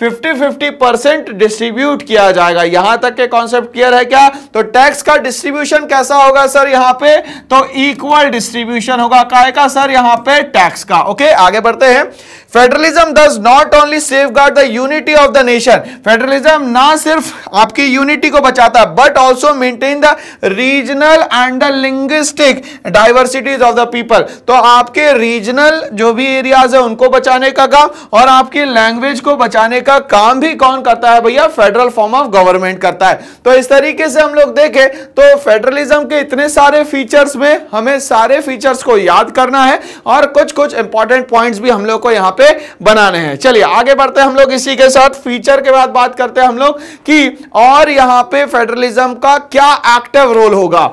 [SPEAKER 1] फिफ्टी फिफ्टी परसेंट डिस्ट्रीब्यूट किया जाएगा यहां तक के कॉन्सेप्ट क्लियर है क्या तो टैक्स का डिस्ट्रीब्यूशन कैसा होगा सर यहां पे तो इक्वल डिस्ट्रीब्यूशन होगा का सर यहां पे टैक्स का ओके आगे बढ़ते हैं federalism does not only safeguard the unity of the nation federalism ना सिर्फ आपकी यूनिटी को बचाता है but also maintain the regional and the linguistic diversities of the people तो आपके रीजनल जो भी एरियाज है उनको बचाने का काम और आपकी लैंग्वेज को बचाने का काम भी कौन करता है भैया फेडरल फॉर्म ऑफ गवर्नमेंट करता है तो इस तरीके से हम लोग देखें तो फेडरलिज्म के इतने सारे फीचर्स में हमें सारे फीचर्स को याद करना है और कुछ कुछ इंपॉर्टेंट पॉइंट्स भी हम लोग को यहाँ पे खाते बनाने हैं चलिए आगे बढ़ते हैं हम लोग इसी के साथ फीचर के बाद बात करते हैं हम लोग कि और यहां पे फेडरलिज्म का क्या एक्टिव रोल होगा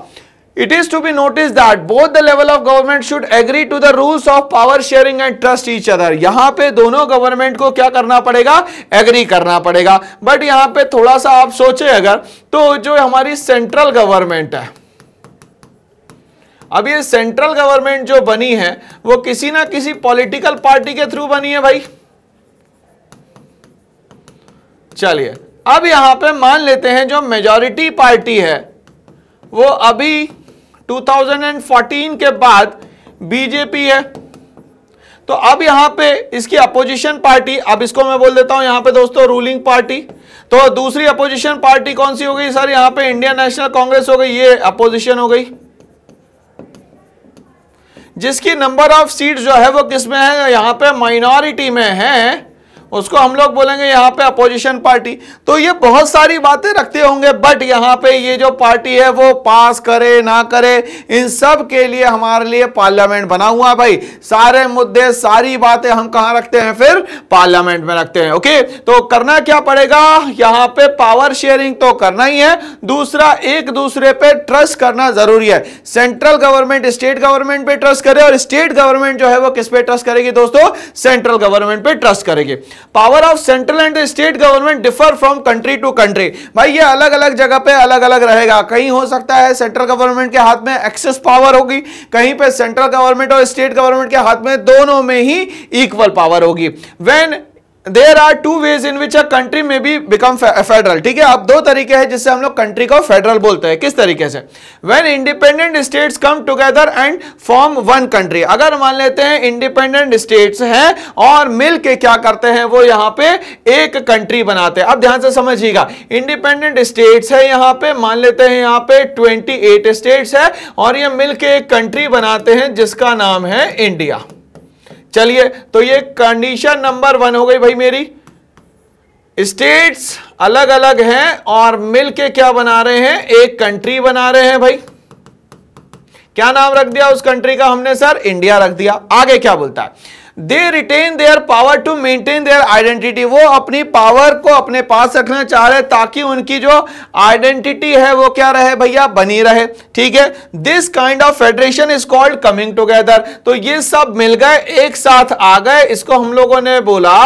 [SPEAKER 1] it is to be notice that both the level of government should agree to the rules of power sharing and trust each other यहां पे दोनों गवर्नमेंट को क्या करना पड़ेगा एग्री करना पड़ेगा बट यहां पे थोड़ा सा आप सोचे अगर तो जो हमारी सेंट्रल गवर्नमेंट है अब ये सेंट्रल गवर्नमेंट जो बनी है वो किसी ना किसी पॉलिटिकल पार्टी के थ्रू बनी है भाई चलिए अब यहां पे मान लेते हैं जो मेजॉरिटी पार्टी है वो अभी 2014 के बाद बीजेपी है तो अब यहां पे इसकी अपोजिशन पार्टी अब इसको मैं बोल देता हूं यहां पे दोस्तों रूलिंग पार्टी तो दूसरी अपोजिशन पार्टी कौन सी हो गई सर यहां पे इंडियन नेशनल कांग्रेस हो गई ये अपोजिशन हो गई जिसकी नंबर ऑफ सीट जो है वो किस में है यहाँ पे माइनॉरिटी में है उसको हम लोग बोलेंगे यहाँ पे अपोजिशन पार्टी तो ये बहुत सारी बातें रखते होंगे बट यहाँ पे ये जो पार्टी है वो पास करे ना करे इन सब के लिए हमारे लिए पार्लियामेंट बना हुआ भाई सारे मुद्दे सारी बातें हम कहाँ रखते हैं फिर पार्लियामेंट में रखते हैं ओके तो करना क्या पड़ेगा यहाँ पे पावर शेयरिंग तो करना ही है दूसरा एक दूसरे पर ट्रस्ट करना जरूरी है सेंट्रल गवर्नमेंट स्टेट गवर्नमेंट पे ट्रस्ट करे और स्टेट गवर्नमेंट जो है वो किस पे ट्रस्ट करेगी दोस्तों सेंट्रल गवर्नमेंट पे ट्रस्ट करेगी power of central and state government differ from country to country भाई ये अलग अलग जगह पे अलग अलग रहेगा कहीं हो सकता है सेंट्रल गवर्नमेंट के हाथ में एक्सेस पावर होगी कहीं पे सेंट्रल गवर्नमेंट और स्टेट गवर्नमेंट के हाथ में दोनों में ही इक्वल पावर होगी when there are two ways in which a country may be become federal ठीक है अब दो तरीके हैं जिससे हम लोग कंट्री को फेडरल बोलते हैं किस तरीके से when independent state come together and form one country अगर मान लेते हैं इंडिपेंडेंट स्टेट्स है और मिल के क्या करते हैं वो यहाँ पे एक कंट्री बनाते हैं अब ध्यान से समझिएगा इंडिपेंडेंट स्टेट है यहाँ पे मान लेते हैं यहाँ पे ट्वेंटी स्टेट्स है और ये मिल के एक कंट्री बनाते हैं जिसका नाम है इंडिया चलिए तो ये कंडीशन नंबर वन हो गई भाई मेरी स्टेट्स अलग अलग हैं और मिलके क्या बना रहे हैं एक कंट्री बना रहे हैं भाई क्या नाम रख दिया उस कंट्री का हमने सर इंडिया रख दिया आगे क्या बोलता है they retain their power to maintain their identity वो अपनी पावर को अपने पास रखना चाह रहे ताकि उनकी जो आइडेंटिटी है वो क्या रहे भैया बनी रहे ठीक है this kind of federation is called coming together तो ये सब मिल गए एक साथ आ गए इसको हम लोगों ने बोला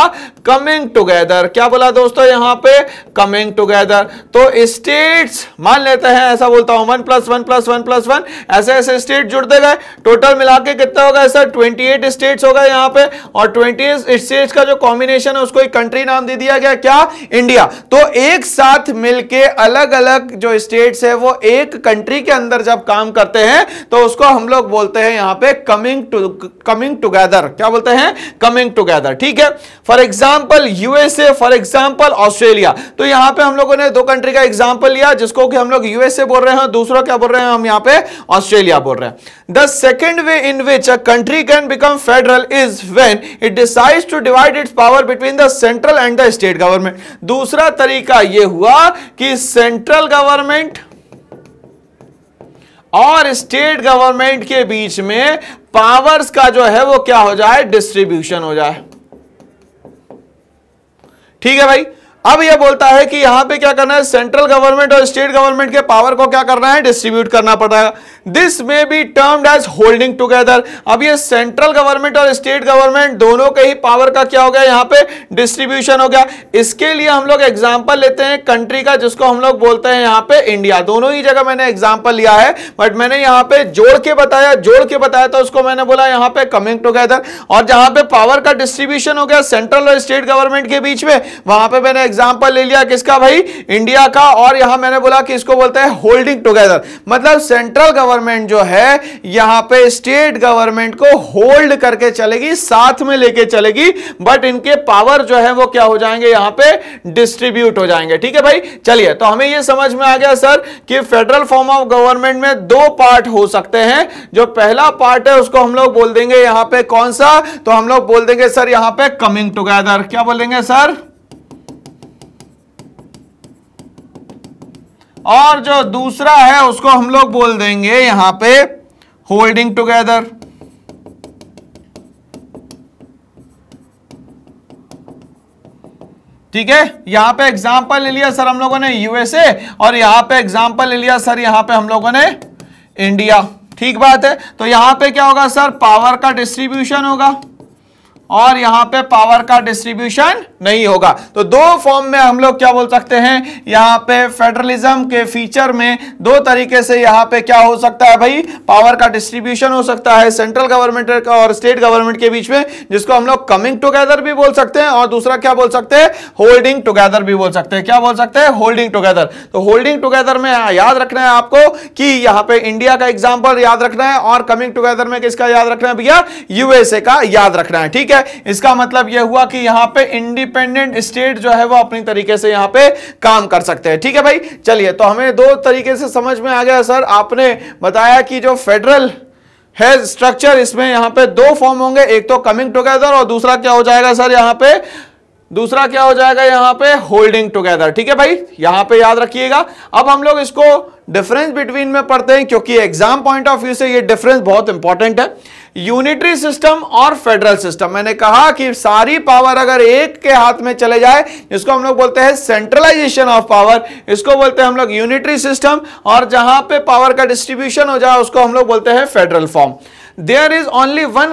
[SPEAKER 1] कमिंग टूगेदर क्या बोला दोस्तों यहां पे कमिंग टूगेदर तो स्टेट्स मान लेते हैं ऐसा बोलता हूं one plus one plus one plus one ऐसे ऐसे स्टेट जुड़ते गए टोटल मिला के कितना होगा ऐसा ट्वेंटी एट स्टेट्स हो गए यहां पे है और ट्वेंटी स्टेट का जो कॉम्बिनेशन है उसको एक कंट्री नाम दे दिया गया क्या इंडिया तो एक साथ मिलके अलग अलग जो स्टेट्स है वो एक कंट्री के अंदर जब काम करते हैं तो उसको हम लोग बोलते हैं यहां पे कमिंग टू कमिंग टूगेदर क्या बोलते हैं कमिंग टूगेदर ठीक है for example USA for example Australia तो यहां पर हम लोगों ने दो कंट्री का एग्जाम्पल लिया जिसको कि हम लोग यूएसए बोल रहे हैं दूसरा क्या बोल रहे हैं हम यहां पर ऑस्ट्रेलिया बोल रहे हैं the second way in which a country can become federal is when it decides to divide its power between the central and the state government दूसरा तरीका यह हुआ कि सेंट्रल गवर्नमेंट और स्टेट गवर्नमेंट के बीच में पावर्स का जो है वो क्या हो जाए डिस्ट्रीब्यूशन हो जाए ठीक है भाई अब यह बोलता है कि यहां पे क्या करना है सेंट्रल गवर्नमेंट और स्टेट गवर्नमेंट के पावर को क्या करना है डिस्ट्रीब्यूट करना पड़ेगा this may be termed as holding together अब ये सेंट्रल गवर्नमेंट और स्टेट गवर्नमेंट दोनों के ही पावर का क्या हो गया यहां पे डिस्ट्रीब्यूशन हो गया इसके लिए हम लोग एग्जाम्पल लेते हैं कंट्री का जिसको हम लोग बोलते हैं यहां पर इंडिया दोनों ही जगह मैंने एग्जाम्पल लिया है बट मैंने यहां पर जोड़ के बताया जोड़ के बताया तो उसको मैंने बोला यहां पर कमिंग टुगेदर और जहां पर पावर का डिस्ट्रीब्यूशन हो गया सेंट्रल और स्टेट गवर्नमेंट के बीच में वहां पर मैंने एग्जाम्पल ले लिया किसका भाई इंडिया का और यहां मैंने बोला कि इसको बोलते हैं होल्डिंग टुगेदर मतलब सेंट्रल गवर्नमेंट जो है यहां पे स्टेट गवर्नमेंट को होल्ड करके चलेगी साथ में लेके चलेगी बट इनके पावर जो है वो क्या हो जाएंगे यहां पे डिस्ट्रीब्यूट हो जाएंगे ठीक है भाई चलिए तो हमें ये समझ में आ गया सर कि फेडरल फॉर्म ऑफ गवर्नमेंट में दो पार्ट हो सकते हैं जो पहला पार्ट है उसको हम लोग बोल देंगे यहां पे कौन सा तो हम लोग बोल देंगे सर यहां पे कमिंग टुगेदर क्या बोलेंगे सर और जो दूसरा है उसको हम लोग बोल देंगे यहां पे होल्डिंग टुगेदर ठीक है यहां पे एग्जाम्पल ले लिया सर हम लोगों ने यूएसए और यहां पे एग्जाम्पल ले लिया सर यहां पे हम लोगों ने इंडिया ठीक बात है तो यहां पे क्या होगा सर पावर का डिस्ट्रीब्यूशन होगा और यहां पे पावर का डिस्ट्रीब्यूशन नहीं होगा तो दो फॉर्म में हम लोग क्या बोल सकते हैं यहाँ पे फेडरलिज्म के फीचर में दो तरीके से यहां पे क्या हो सकता है भाई पावर का डिस्ट्रीब्यूशन हो सकता है सेंट्रल गवर्नमेंट और स्टेट गवर्नमेंट के बीच में जिसको हम लोग कमिंग टुगेदर भी बोल सकते हैं और दूसरा क्या बोल सकते हैं होल्डिंग टुगेदर भी बोल सकते हैं क्या बोल सकते हैं होल्डिंग टुगेदर तो होल्डिंग टुगेदर में याद रखना है आपको कि यहाँ पे इंडिया का एग्जाम्पल याद रखना है और कमिंग टुगेदर में किसका याद रखना है भैया यूएसए का याद रखना है ठीक है इसका मतलब यह हुआ कि यहां पर इंडिपेंडेंट इंडिपेंडेंट स्टेट जो है वो अपनी तरीके से यहां पे काम कर सकते हैं ठीक है भाई चलिए तो हमें दो तरीके से समझ में आ गया सर आपने बताया कि जो फेडरल है स्ट्रक्चर इसमें यहां पे दो फॉर्म होंगे एक तो कमिंग टुगेदर और दूसरा क्या हो जाएगा सर यहां पे दूसरा क्या हो जाएगा यहां पे होल्डिंग टुगेदर ठीक है भाई यहां पे याद रखिएगा अब हम लोग इसको डिफरेंस बिटवीन में पढ़ते हैं क्योंकि एग्जाम पॉइंट ऑफ व्यू से ये डिफरेंस बहुत इंपॉर्टेंट है यूनिटरी सिस्टम और फेडरल सिस्टम मैंने कहा कि सारी पावर अगर एक के हाथ में चले जाए जिसको हम लोग बोलते हैं सेंट्रलाइजेशन ऑफ पावर इसको बोलते हैं हम लोग यूनिटरी सिस्टम और जहां पे पावर का डिस्ट्रीब्यूशन हो जाए उसको हम लोग बोलते हैं federal form there is only one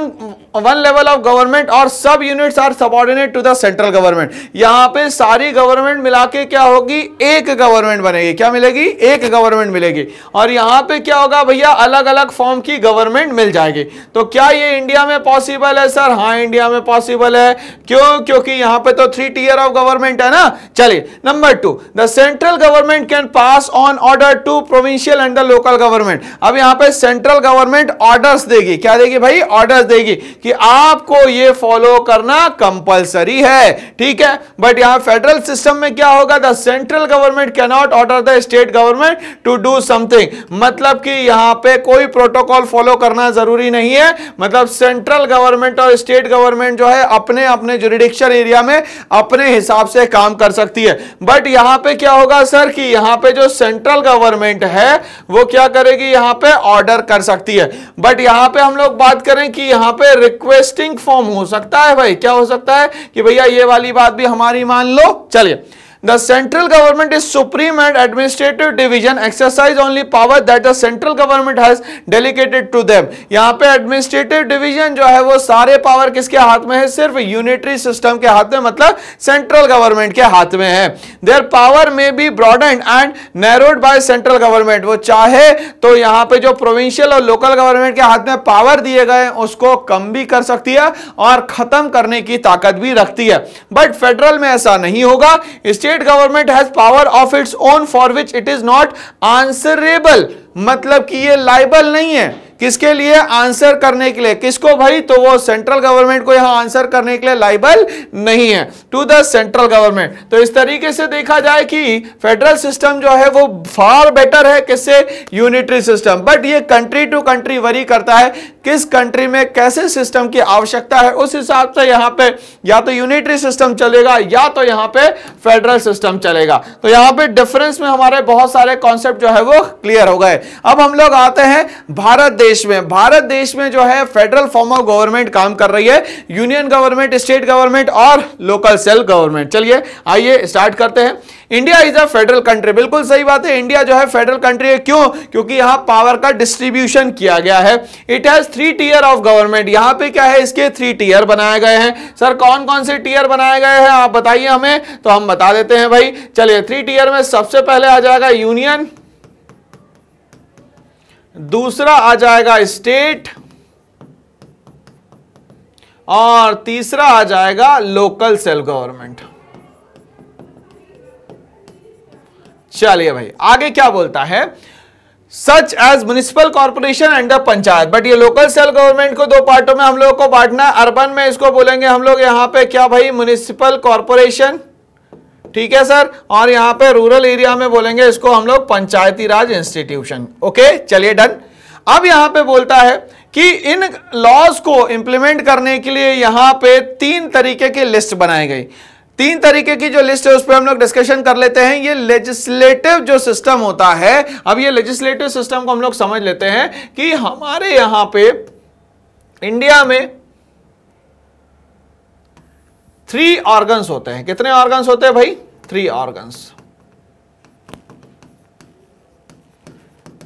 [SPEAKER 1] one level of government और सब units are subordinate to the central government यहां पे सारी गवर्नमेंट मिला के क्या होगी एक गवर्नमेंट बनेगी क्या मिलेगी एक गवर्नमेंट मिलेगी और यहां पे क्या होगा भैया अलग अलग फॉर्म की गवर्नमेंट मिल जाएगी तो क्या ये इंडिया में पॉसिबल है सर हाँ इंडिया में पॉसिबल है क्यों क्योंकि यहां पे तो थ्री टीयर ऑफ गवर्नमेंट है ना चलिए number two the central government can pass on order to provincial and the local government अब यहां पे सेंट्रल गवर्नमेंट ऑर्डर्स देगी देगी क्या देगी भाई ऑर्डर्स देगी कि आपको ये फॉलो करना कंपलसरी है ठीक है बट यहां फेडरल सिस्टम में क्या होगा the central government cannot order the state government to do something मतलब कि यहां पे कोई प्रोटोकॉल फॉलो करना जरूरी नहीं है मतलब सेंट्रल गवर्नमेंट और स्टेट गवर्नमेंट जो है अपने अपने जुरिडिक्शन एरिया में अपने हिसाब से काम कर सकती है बट यहां पे क्या होगा सर कि यहां पे जो सेंट्रल गवर्नमेंट है वो क्या करेगी यहां पे ऑर्डर कर सकती है बट यहां पे पे हम लोग बात करें कि यहां पे रिक्वेस्टिंग फॉर्म हो सकता है भाई क्या हो सकता है कि भैया ये वाली बात भी हमारी मान लो चलिए the central government is supreme and administrative division exercise only power that the central government has delegated to them यहाँ पे administrative division जो है वो सारे power किसके हाथ में है सिर्फ unitary system के हाथ में मतलब central government के हाथ में है their power may be broadened and narrowed by central government वो चाहे तो यहाँ पे जो provincial और local government के हाथ में power दिए गए उसको कम भी कर सकती है और खत्म करने की ताकत भी रखती है but federal में ऐसा नहीं होगा state state government has power of its own for which it is not answerable मतलब कि ये लाइबल नहीं है किसके लिए आंसर करने के लिए किसको भाई तो वो सेंट्रल गवर्नमेंट को यहां आंसर करने के लिए लाइबल नहीं है टू द सेंट्रल गवर्नमेंट तो इस तरीके से देखा जाए कि फेडरल सिस्टम जो है वो फार बेटर है किससे यूनिटरी सिस्टम बट ये कंट्री टू कंट्री वरी करता है किस कंट्री में कैसे सिस्टम की आवश्यकता है उस हिसाब से यहाँ पे या तो यूनिटरी सिस्टम चलेगा या तो यहाँ पे फेडरल सिस्टम चलेगा तो यहाँ पे डिफरेंस में हमारे बहुत सारे कॉन्सेप्ट जो है वो क्लियर हो गए अब हम लोग आते हैं भारत देश देश में भारत देश में जो है फेडरल फॉर्म ऑफ गवर्नमेंट काम कर रही है यूनियन गवर्नमेंट स्टेट गवर्नमेंट और लोकल सेल्फ गवर्नमेंट चलिए आइए स्टार्ट करते हैं India is a federal country बिल्कुल सही बात है इंडिया जो है फेडरल कंट्री है क्यों क्योंकि यहां पावर का डिस्ट्रीब्यूशन किया गया है it has three tier of government यहां पे क्या है इसके थ्री टीयर बनाए गए हैं सर कौन कौन से टीयर बनाए गए हैं आप बताइए हमें तो हम बता देते हैं भाई चलिए थ्री टीयर में सबसे पहले आ जाएगा यूनियन दूसरा आ जाएगा स्टेट और तीसरा आ जाएगा लोकल सेल्फ गवर्नमेंट चलिए भाई आगे क्या बोलता है such as municipal corporation and the panchayat but ये लोकल सेल्फ गवर्नमेंट को दो पार्टों में हम लोगों को बांटना है अर्बन में इसको बोलेंगे हम लोग यहां पे क्या भाई म्यूनिसिपल कॉर्पोरेशन ठीक है सर और यहाँ पे रूरल एरिया में बोलेंगे इसको हम लोग पंचायती राज इंस्टीट्यूशन ओके चलिए डन अब यहाँ पे बोलता है कि इन लॉज को इंप्लीमेंट करने के लिए यहाँ पे तीन तरीके की लिस्ट बनाई गई तीन तरीके की जो लिस्ट है उस पर हम लोग डिस्कशन कर लेते हैं ये लेजिस्लेटिव जो सिस्टम होता है अब ये लेजिस्लेटिव सिस्टम को हम लोग समझ लेते हैं कि हमारे यहाँ पे इंडिया में थ्री ऑर्गन्स होते हैं कितने ऑर्गन्स होते हैं भाई थ्री ऑर्गन्स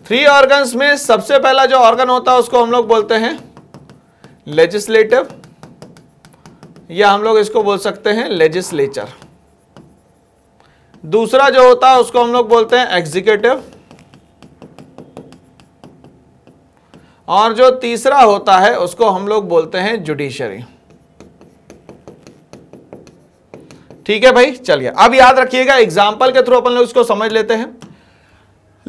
[SPEAKER 1] थ्री ऑर्गन्स में सबसे पहला जो ऑर्गन होता है उसको हम लोग बोलते हैं लेजिस्लेटिव या हम लोग इसको बोल सकते हैं लेजिस्लेचर दूसरा जो होता है उसको हम लोग बोलते हैं एग्जीक्यूटिव और जो तीसरा होता है उसको हम लोग बोलते हैं जुडिशरी ठीक है भाई चलिए अब याद रखिएगा एग्जाम्पल के थ्रू अपन लोग इसको समझ लेते हैं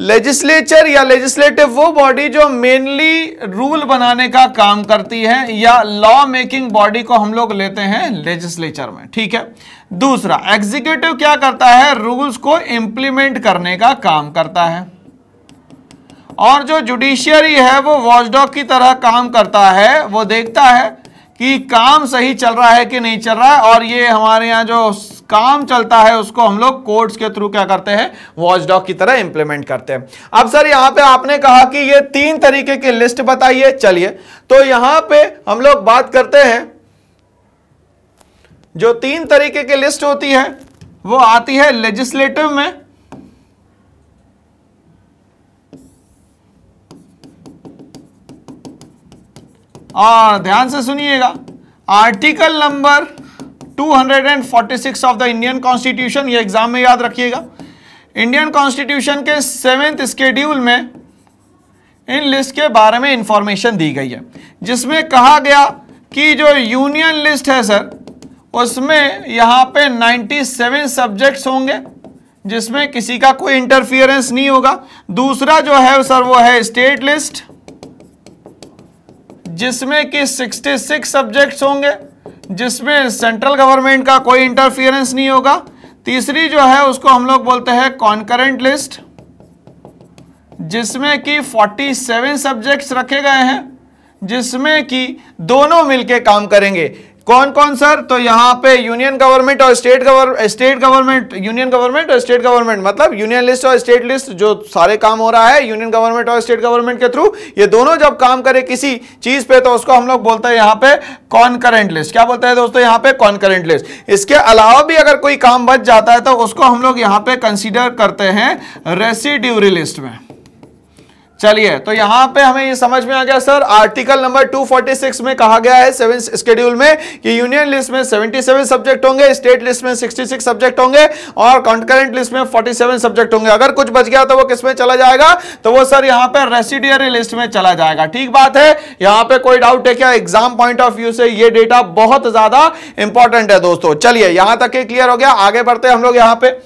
[SPEAKER 1] लेजिस्लेचर या लेजिस्लेटिव वो बॉडी जो मेनली रूल बनाने का काम करती है या लॉ मेकिंग बॉडी को हम लोग लेते हैं लेजिस्लेचर में ठीक है दूसरा एग्जीक्यूटिव क्या करता है रूल्स को इंप्लीमेंट करने का काम करता है और जो जुडिशियरी है वो वॉचडॉग की तरह काम करता है वो देखता है कि काम सही चल रहा है कि नहीं चल रहा है और ये हमारे यहाँ जो काम चलता है उसको हम लोग कोर्ट्स के थ्रू क्या करते हैं वॉचडॉग की तरह इंप्लीमेंट करते हैं अब सर यहाँ पे आपने कहा कि ये तीन तरीके की लिस्ट बताइए चलिए तो यहाँ पे हम लोग बात करते हैं जो तीन तरीके की लिस्ट होती है वो आती है लेजिस्लेटिव में और ध्यान से सुनिएगा article number 246 of the Indian constitution ये एग्जाम में याद रखिएगा इंडियन कॉन्स्टिट्यूशन के सेवेंथ स्केड्यूल में इन लिस्ट के बारे में इंफॉर्मेशन दी गई है जिसमें कहा गया कि जो यूनियन लिस्ट है सर उसमें यहाँ पे 97 सब्जेक्ट्स होंगे जिसमें किसी का कोई इंटरफियरेंस नहीं होगा दूसरा जो है सर वो है स्टेट लिस्ट जिसमें कि 66 सब्जेक्ट्स होंगे जिसमें सेंट्रल गवर्नमेंट का कोई इंटरफियरेंस नहीं होगा तीसरी जो है उसको हम लोग बोलते हैं कॉन्करेंट लिस्ट जिसमें कि 47 सब्जेक्ट्स रखे गए हैं जिसमें कि दोनों मिलके काम करेंगे कौन कौन सर तो यहाँ पे यूनियन गवर्नमेंट और state government state government union government और स्टेट गवर्नमेंट मतलब यूनियन लिस्ट और स्टेट लिस्ट जो सारे काम हो रहा है यूनियन गवर्नमेंट और स्टेट गवर्नमेंट के थ्रू ये दोनों जब काम करे किसी चीज पे तो उसको हम लोग बोलते हैं यहाँ पे कॉन लिस्ट क्या बोलते हैं दोस्तों यहाँ पे कॉन लिस्ट इसके अलावा भी अगर कोई काम बच जाता है तो उसको हम लोग यहाँ पे कंसिडर करते हैं रेसिड्यूरी लिस्ट में चलिए तो यहां पे हमें ये समझ में आ गया सर आर्टिकल नंबर 246 में कहा गया है सेवन स्केड्यूल में कि यूनियन लिस्ट में 77 सब्जेक्ट होंगे स्टेट लिस्ट में 66 सब्जेक्ट होंगे और कॉन्करेंट लिस्ट में 47 सब्जेक्ट होंगे अगर कुछ बच गया तो वो किसमें चला जाएगा तो वो सर यहां पे रेसिडियरी लिस्ट में चला जाएगा ठीक बात है यहां पर कोई डाउट है क्या एग्जाम पॉइंट ऑफ व्यू से ये डेटा बहुत ज्यादा इंपॉर्टेंट है दोस्तों चलिए यहां तक क्लियर हो गया आगे बढ़ते हम लोग यहां पर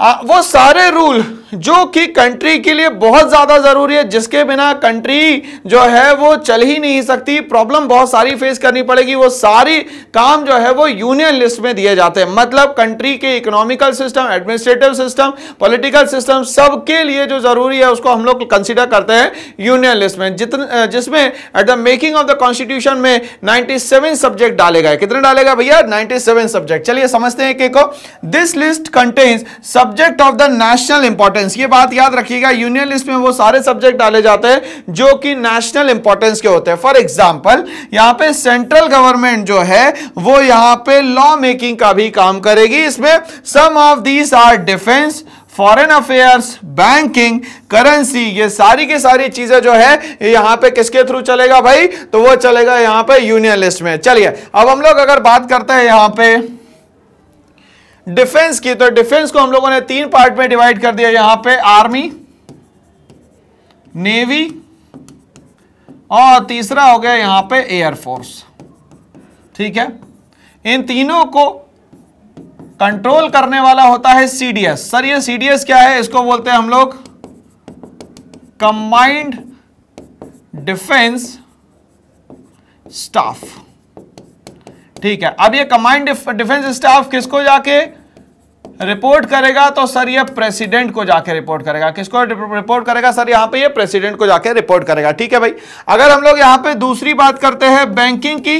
[SPEAKER 1] आ, वो सारे रूल जो कि कंट्री के लिए बहुत ज़्यादा ज़रूरी है जिसके बिना कंट्री जो है वो चल ही नहीं सकती प्रॉब्लम बहुत सारी फेस करनी पड़ेगी वो सारी काम जो है वो यूनियन लिस्ट में दिए जाते हैं मतलब कंट्री के economical system administrative system political system सबके लिए जो ज़रूरी है उसको हम लोग कंसिडर करते हैं यूनियन लिस्ट में जितने जिसमें at the making of the constitution में नाइन्टी सब्जेक्ट डाले गए कितने डाले गए भैया नाइन्टी सब्जेक्ट चलिए समझते हैं कि को this list contains subject of the national importance ये बात याद रखिएगा यूनियन लिस्ट में वो सारे सब्जेक्ट डाले जाते हैं जो कि नेशनल इंपॉर्टेंस के होते हैं फॉर एग्जाम्पल यहाँ पे सेंट्रल गवर्नमेंट जो है वो यहाँ पे लॉ मेकिंग का भी काम करेगी इसमें some of these are defence foreign affairs banking currency ये सारी की सारी चीजें जो है ये यहाँ पे किसके थ्रू चलेगा भाई तो वो चलेगा यहाँ पे यूनियन लिस्ट में चलिए अब हम लोग अगर बात करते हैं यहाँ पे डिफेंस की तो डिफेंस को हम लोगों ने तीन पार्ट में डिवाइड कर दिया यहां पे आर्मी नेवी और तीसरा हो गया यहां पे एयरफोर्स ठीक है इन तीनों को कंट्रोल करने वाला होता है सीडीएस सर ये सीडीएस क्या है इसको बोलते हैं हम लोग कंबाइंड डिफेंस स्टाफ ठीक है अब ये कमांड डिफेंस स्टाफ किसको जाके रिपोर्ट करेगा तो सर ये प्रेसिडेंट को जाके रिपोर्ट करेगा किसको रिपोर्ट करेगा सर यहां पे ये प्रेसिडेंट को जाके रिपोर्ट करेगा ठीक है भाई अगर हम लोग यहां पे दूसरी बात करते हैं बैंकिंग की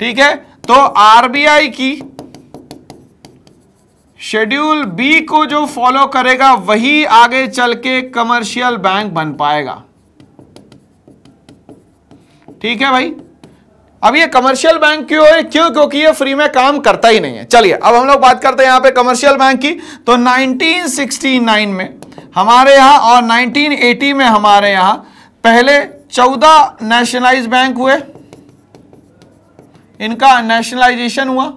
[SPEAKER 1] ठीक है तो आरबीआई की शेड्यूल बी को जो फॉलो करेगा वही आगे चल के कमर्शियल बैंक बन पाएगा ठीक है भाई अब ये कमर्शियल बैंक क्यों है क्यों क्योंकि ये फ्री में काम करता ही नहीं है चलिए अब हम लोग बात करते हैं यहाँ पे कमर्शियल बैंक की तो 1969 में हमारे यहाँ और 1980 में हमारे यहाँ पहले 14 नेशनलाइज बैंक हुए इनका नेशनलाइजेशन हुआ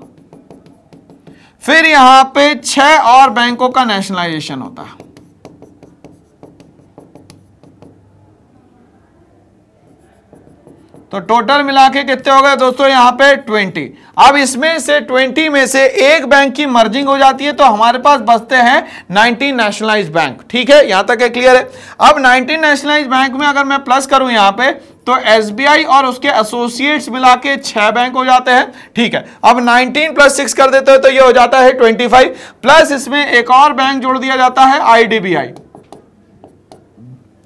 [SPEAKER 1] फिर यहाँ पे छह और बैंकों का नेशनलाइजेशन होता है तो टोटल मिला के कितने हो गए दोस्तों यहाँ पे ट्वेंटी अब इसमें से ट्वेंटी में से एक बैंक की मर्जिंग हो जाती है तो हमारे पास बचते हैं नाइनटीन नेशनलाइज बैंक ठीक है यहाँ तक है क्लियर है अब नाइनटीन नेशनलाइज बैंक में अगर मैं प्लस करूँ यहाँ पे तो एस और उसके एसोसिएट्स मिला के छह बैंक हो जाते हैं ठीक है अब 19 प्लस सिक्स कर देते हो तो ये हो जाता है 25 प्लस इसमें एक और बैंक जोड़ दिया जाता है आई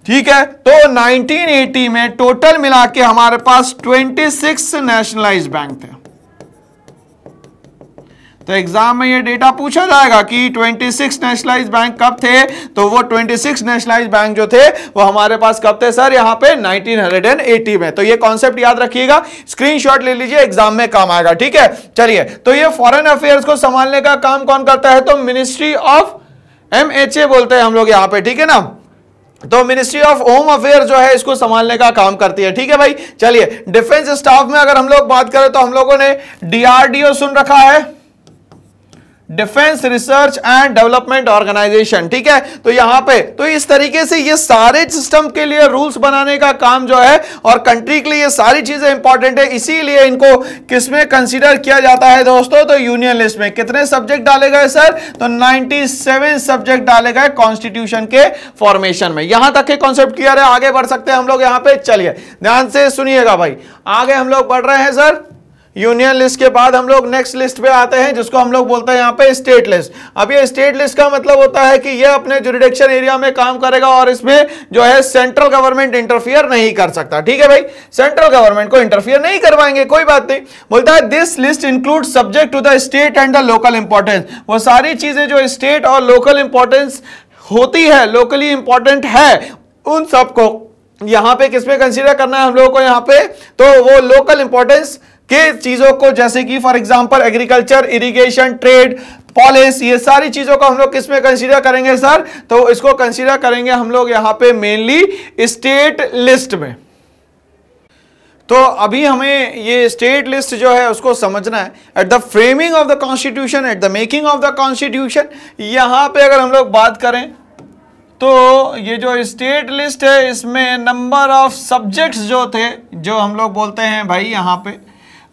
[SPEAKER 1] ठीक है तो 1980 में टोटल मिला के हमारे पास 26 नेशनलाइज बैंक थे तो एग्जाम में ये डेटा पूछा जाएगा कि 26 नेशनलाइज बैंक कब थे तो वो 26 नेशनलाइज बैंक जो थे वो हमारे पास कब थे सर यहां पे 1980 में तो ये कॉन्सेप्ट याद रखिएगा स्क्रीनशॉट ले लीजिए एग्जाम में काम आएगा ठीक है चलिए तो ये फॉरेन अफेयर्स को संभालने का काम कौन करता है तो मिनिस्ट्री ऑफ एम बोलते हैं हम लोग यहां पर ठीक है ना तो मिनिस्ट्री ऑफ होम अफेयर जो है इसको संभालने का काम करती है ठीक है भाई चलिए डिफेंस स्टाफ में अगर हम लोग बात करें तो हम लोगों ने डीआरडीओ सुन रखा है defence research and development organisation ठीक है तो यहां पे तो इस तरीके से ये सारे सिस्टम के लिए रूल्स बनाने का काम जो है और कंट्री के लिए ये सारी चीजें इंपॉर्टेंट है इसीलिए इनको किसमें कंसीडर किया जाता है दोस्तों तो यूनियन लिस्ट में कितने सब्जेक्ट डाले गए सर तो 97 सब्जेक्ट डाले गए कॉन्स्टिट्यूशन के फॉर्मेशन में यहां तक के कॉन्सेप्ट क्लियर है आगे बढ़ सकते हैं हम लोग यहां पे चलिए ध्यान से सुनिएगा भाई आगे हम लोग बढ़ रहे हैं सर यूनियन लिस्ट के बाद हम लोग नेक्स्ट लिस्ट पे आते हैं जिसको हम लोग बोलते हैं यहाँ पे स्टेट लिस्ट अब ये स्टेट लिस्ट का मतलब होता है कि ये अपने जुरिडिक्शन एरिया में काम करेगा और इसमें जो है सेंट्रल गवर्नमेंट इंटरफियर नहीं कर सकता ठीक है भाई सेंट्रल गवर्नमेंट को इंटरफियर नहीं करवाएंगे कोई बात नहीं बोलता है this list include subject to the state and the local importance वो सारी चीजें जो स्टेट और लोकल इंपॉर्टेंस होती है लोकली इंपॉर्टेंट है उन सबको यहां पर किसमें कंसिडर करना है हम लोगों को यहाँ पे तो वो लोकल इंपॉर्टेंस के चीजों को जैसे कि for example agriculture irrigation trade police ये सारी चीजों को हम लोग किस में कंसीडर करेंगे सर तो इसको कंसीडर करेंगे हम लोग यहाँ पे मेनली स्टेट लिस्ट में तो अभी हमें ये स्टेट लिस्ट जो है उसको समझना है at the framing of the constitution at the making of the constitution यहाँ पे अगर हम लोग बात करें तो ये जो स्टेट लिस्ट है इसमें नंबर ऑफ सब्जेक्ट्स जो थे जो हम लोग बोलते हैं भाई यहाँ पे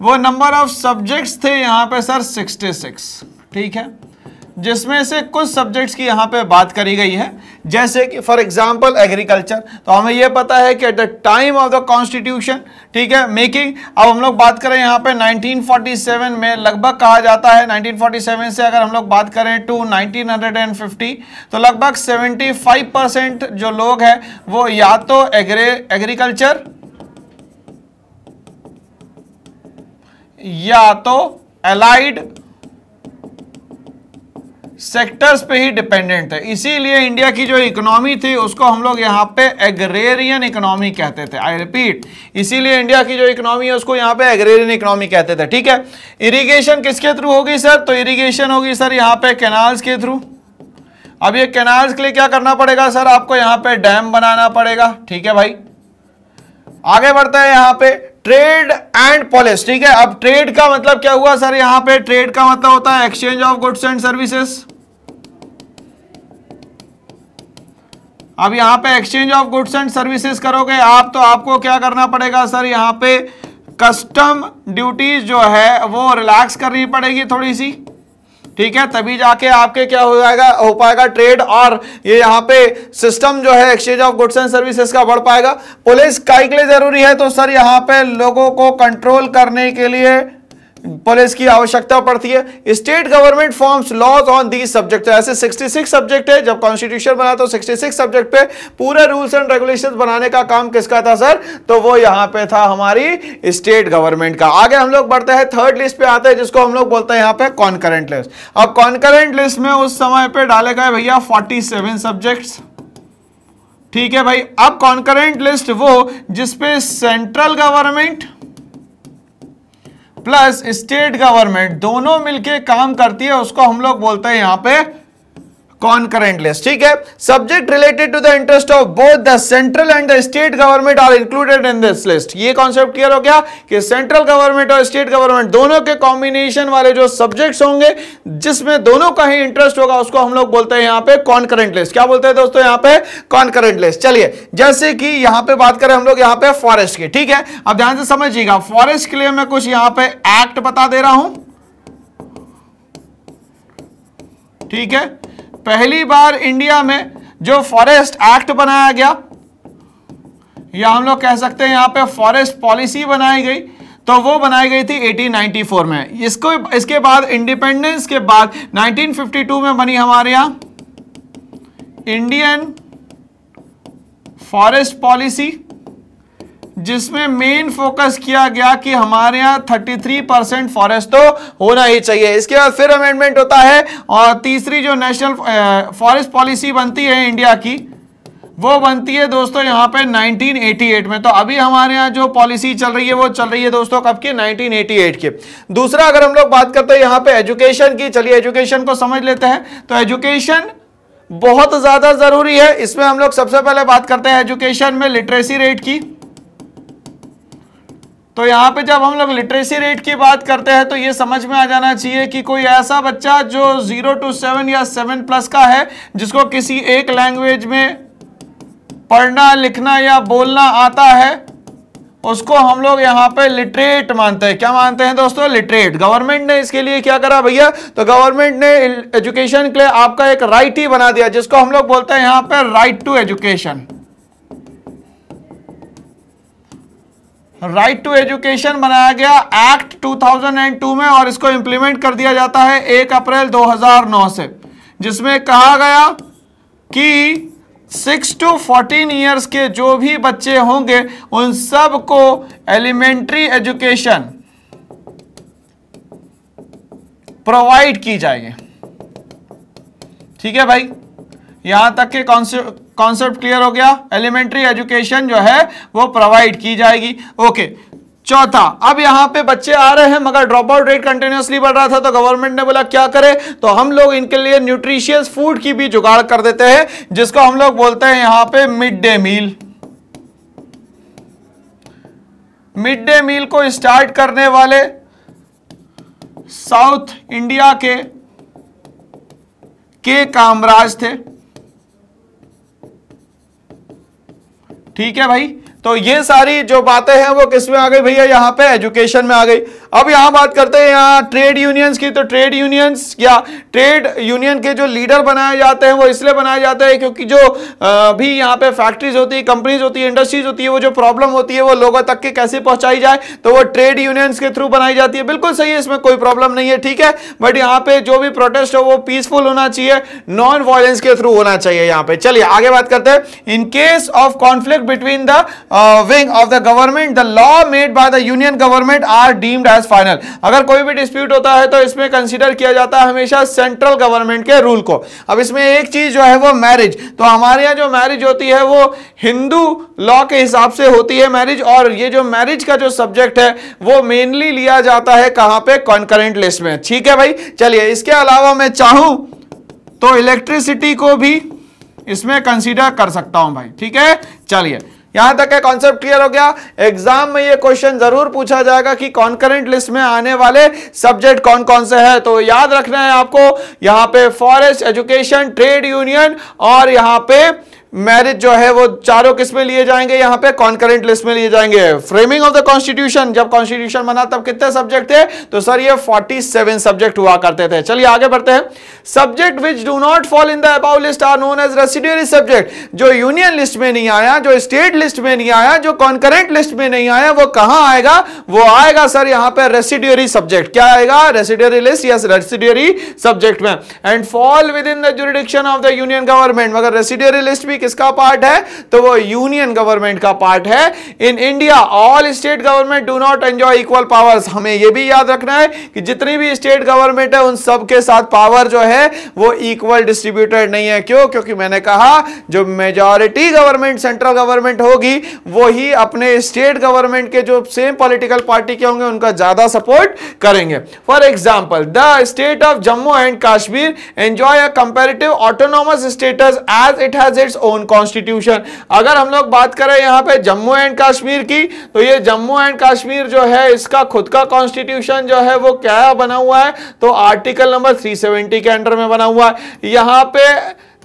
[SPEAKER 1] वो नंबर ऑफ सब्जेक्ट्स थे यहाँ पे सर 66 ठीक है जिसमें से कुछ सब्जेक्ट्स की यहाँ पे बात करी गई है जैसे कि फॉर एग्जांपल एग्रीकल्चर तो हमें ये पता है कि at the time of the constitution ठीक है मेकिंग अब हम लोग बात करें यहाँ पे 1947 में लगभग कहा जाता है 1947 से अगर हम लोग बात करें टू 1950 तो लगभग 75 परसेंट जो लोग हैं वो या तो एग्रे एग्रीकल्चर या तो एलाइड सेक्टर्स पे ही डिपेंडेंट है इसीलिए इंडिया की जो इकोनॉमी थी उसको हम लोग यहाँ पे एग्रेरियन इकोनॉमी कहते थे आई रिपीट इसीलिए इंडिया की जो इकोनॉमी है उसको यहाँ पे एग्रेरियन इकोनॉमी कहते थे ठीक है इरिगेशन किसके थ्रू होगी सर तो इरिगेशन होगी सर यहाँ पे कैनाल्स के थ्रू अब ये कैनाल्स के लिए क्या करना पड़ेगा सर आपको यहाँ पे डैम बनाना पड़ेगा ठीक है भाई आगे बढ़ते हैं यहाँ पे ट्रेड एंड पॉलिस ठीक है अब ट्रेड का मतलब क्या हुआ सर यहां पे ट्रेड का मतलब होता है exchange of goods and services अब यहां पे exchange of goods and services करोगे आप तो आपको क्या करना पड़ेगा सर यहां पे कस्टम ड्यूटीज जो है वो रिलैक्स करनी पड़ेगी थोड़ी सी ठीक है तभी जाके आपके क्या हो जाएगा हो पाएगा ट्रेड और ये यहाँ पे सिस्टम जो है exchange of goods and services का बढ़ पाएगा पुलिस का के लिए जरूरी है तो सर यहाँ पे लोगों को कंट्रोल करने के लिए पुलिस की आवश्यकता पड़ती है state government forms laws on these subject ऐसे 66 सब्जेक्ट है जब कॉन्स्टिट्यूशन बना तो 66 सब्जेक्ट पे पूरे रूल्स एंड रेगुलेशन बनाने का काम किसका था सर तो वो यहां पे था हमारी स्टेट गवर्नमेंट का आगे हम लोग बढ़ते हैं थर्ड लिस्ट पे आते हैं जिसको हम लोग बोलते हैं यहां पर कॉन्करेंट लिस्ट अब कॉन्करेंट लिस्ट में उस समय पर डाले गए भैया फोर्टी सब्जेक्ट्स ठीक है भाई अब कॉन्करेंट लिस्ट वो जिसपे central government plus state government दोनों मिलके काम करती है उसको हम लोग बोलते हैं यहाँ पे concurrent list ठीक है subject related to the interest of both the central and the state government are included in this list ये concept clear हो गया कि central government और state government दोनों के combination वाले जो subjects होंगे जिसमें दोनों का ही interest होगा उसको हम लोग बोलते हैं यहाँ पे concurrent list क्या बोलते हैं दोस्तों यहाँ पे concurrent list चलिए जैसे कि यहाँ पे बात करें हम लोग यहाँ पे forest की ठीक है अब ध्यान से समझिएगा forest के लिए मैं कुछ यहाँ पे act बता दे रहा हूं ठीक है पहली बार इंडिया में जो फॉरेस्ट एक्ट बनाया गया या हम लोग कह सकते हैं यहां पे फॉरेस्ट पॉलिसी बनाई गई तो वो बनाई गई थी 1894 में इसको इसके बाद इंडिपेंडेंस के बाद 1952 में बनी हमारे यहां इंडियन फॉरेस्ट पॉलिसी जिसमें मेन फोकस किया गया कि हमारे यहाँ 33 परसेंट फॉरेस्ट तो होना ही चाहिए इसके बाद फिर अमेंडमेंट होता है और तीसरी जो नेशनल फॉरेस्ट पॉलिसी बनती है इंडिया की वो बनती है दोस्तों यहाँ पे 1988 में तो अभी हमारे यहाँ जो पॉलिसी चल रही है वो चल रही है दोस्तों कब की 1988 के दूसरा अगर हम लोग बात करते हैं यहाँ पे एजुकेशन की चलिए एजुकेशन को समझ लेते हैं तो एजुकेशन बहुत ज़्यादा ज़रूरी है इसमें हम लोग सबसे पहले बात करते हैं एजुकेशन में लिटरेसी रेट की तो यहाँ पे जब हम लोग लिटरेसी रेट की बात करते हैं तो ये समझ में आ जाना चाहिए कि कोई ऐसा बच्चा जो जीरो टू सेवन या सेवन प्लस का है जिसको किसी एक लैंग्वेज में पढ़ना लिखना या बोलना आता है उसको हम लोग यहाँ पे लिटरेट मानते हैं क्या मानते हैं दोस्तों लिटरेट गवर्नमेंट ने इसके लिए क्या करा भैया तो गवर्नमेंट ने एजुकेशन के लिए आपका एक राइट ही बना दिया जिसको हम लोग बोलते हैं यहाँ पे right to education right to education बनाया गया एक्ट 2002 में और इसको इंप्लीमेंट कर दिया जाता है एक अप्रैल 2009 से जिसमें कहा गया कि 6 टू 14 ईयर्स के जो भी बच्चे होंगे उन सब को एलिमेंट्री एजुकेशन प्रोवाइड की जाएगी ठीक है भाई यहां तक के कॉन्सेप्ट कॉन्सेप्ट क्लियर हो गया एलिमेंट्री एजुकेशन जो है वो प्रोवाइड की जाएगी ओके चौथा अब यहां पे बच्चे आ रहे हैं मगर ड्रॉप आउट रेट कंटिन्यूसली बढ़ रहा था तो गवर्नमेंट ने बोला क्या करे तो हम लोग इनके लिए न्यूट्रिशियस फूड की भी जुगाड़ कर देते हैं जिसको हम लोग बोलते हैं यहां पे mid day meal mid day meal को स्टार्ट करने वाले साउथ इंडिया के के कामराज थे ठीक है भाई तो ये सारी जो बातें हैं वो किस में आ गई भैया यहाँ पे एजुकेशन में आ गई अब यहां बात करते हैं यहाँ ट्रेड यूनियंस की तो ट्रेड यूनियंस या ट्रेड यूनियन के जो लीडर बनाए जाते हैं वो इसलिए बनाए जाते हैं क्योंकि जो भी यहाँ पे फैक्ट्रीज होती है कंपनीज होती है इंडस्ट्रीज होती है वो जो प्रॉब्लम होती है वो लोगों तक के कैसे पहुंचाई जाए तो वो ट्रेड यूनियंस के थ्रू बनाई जाती है बिल्कुल सही है इसमें कोई प्रॉब्लम नहीं है ठीक है बट यहाँ पे जो भी प्रोटेस्ट हो वो पीसफुल होना चाहिए नॉन वायलेंस के थ्रू होना चाहिए यहाँ पे चलिए आगे बात करते हैं in case of conflict between the wing of the government the law made by the union government are deemed as as final अगर कोई भी डिस्प्यूट होता है तो इसमें कंसिडर किया जाता है हमेशा सेंट्रल गवर्नमेंट के रूल को अब इसमें एक चीज जो है वो मैरिज तो हमारे यहाँ जो मैरिज होती है वो हिंदू लॉ के हिसाब से होती है मैरिज और ये जो मैरिज का जो सब्जेक्ट है वो मेनली लिया जाता है कहां पे कॉन्करेंट लिस्ट में ठीक है भाई चलिए इसके अलावा मैं चाहूं तो इलेक्ट्रिसिटी को भी इसमें कंसीडर कर सकता हूं भाई ठीक है चलिए यहां तक कॉन्सेप्ट क्लियर हो गया एग्जाम में ये क्वेश्चन जरूर पूछा जाएगा कि कॉन्करेंट लिस्ट में आने वाले सब्जेक्ट कौन कौन से है तो याद रखना है आपको यहां पे फॉरेस्ट एजुकेशन ट्रेड यूनियन और यहां पे मैरिज जो है वो चारों किस में लिए जाएंगे यहां पे कॉन्करेंट लिस्ट में लिए जाएंगे फ्रेमिंग ऑफ द कॉन्स्टिट्यूशन जब कॉन्स्टिट्यूशन बना तब कितने सब्जेक्ट थे तो सर ये 47 सब्जेक्ट हुआ करते थे चलिए आगे बढ़ते हैं subject which do not fall in the above list are known as residuary subject जो यूनियन लिस्ट में नहीं आया जो स्टेट लिस्ट में नहीं आया जो कॉन्करेंट लिस्ट में नहीं आया वो कहां आएगा वो आएगा सर यहां पर रेसिड्यूरी सब्जेक्ट क्या आएगा residuary list yes residuary subject में and fall within the jurisdiction of the union government मगर रेसिड्यूरी लिस्ट भी किसका पार्ट है तो वो यूनियन गवर्नमेंट का पार्ट है in India all state government do not enjoy equal powers हमें ये भी याद रखना है कि जितनी भी स्टेट गवर्नमेंट है उन सब के साथ पावर जो है वो इक्वल डिस्ट्रीब्यूटेड नहीं है क्यों क्योंकि मैंने कहा जो मेजोरिटी गवर्नमेंट सेंट्रल गवर्नमेंट होगी वही अपने स्टेट गवर्नमेंट के जो सेम पॉलिटिकल पार्टी के होंगे उनका ज्यादा सपोर्ट करेंगे for example the state of Jammu and Kashmir enjoy a comparative autonomous status as it has its own constitution अगर हम लोग बात करें यहाँ पे जम्मू एंड कश्मीर की तो ये जम्मू एंड कश्मीर जो है इसका खुद का कॉन्स्टिट्यूशन जो है वो क्या बना हुआ है तो आर्टिकल नंबर 370 के अंडर में बना हुआ है यहाँ पे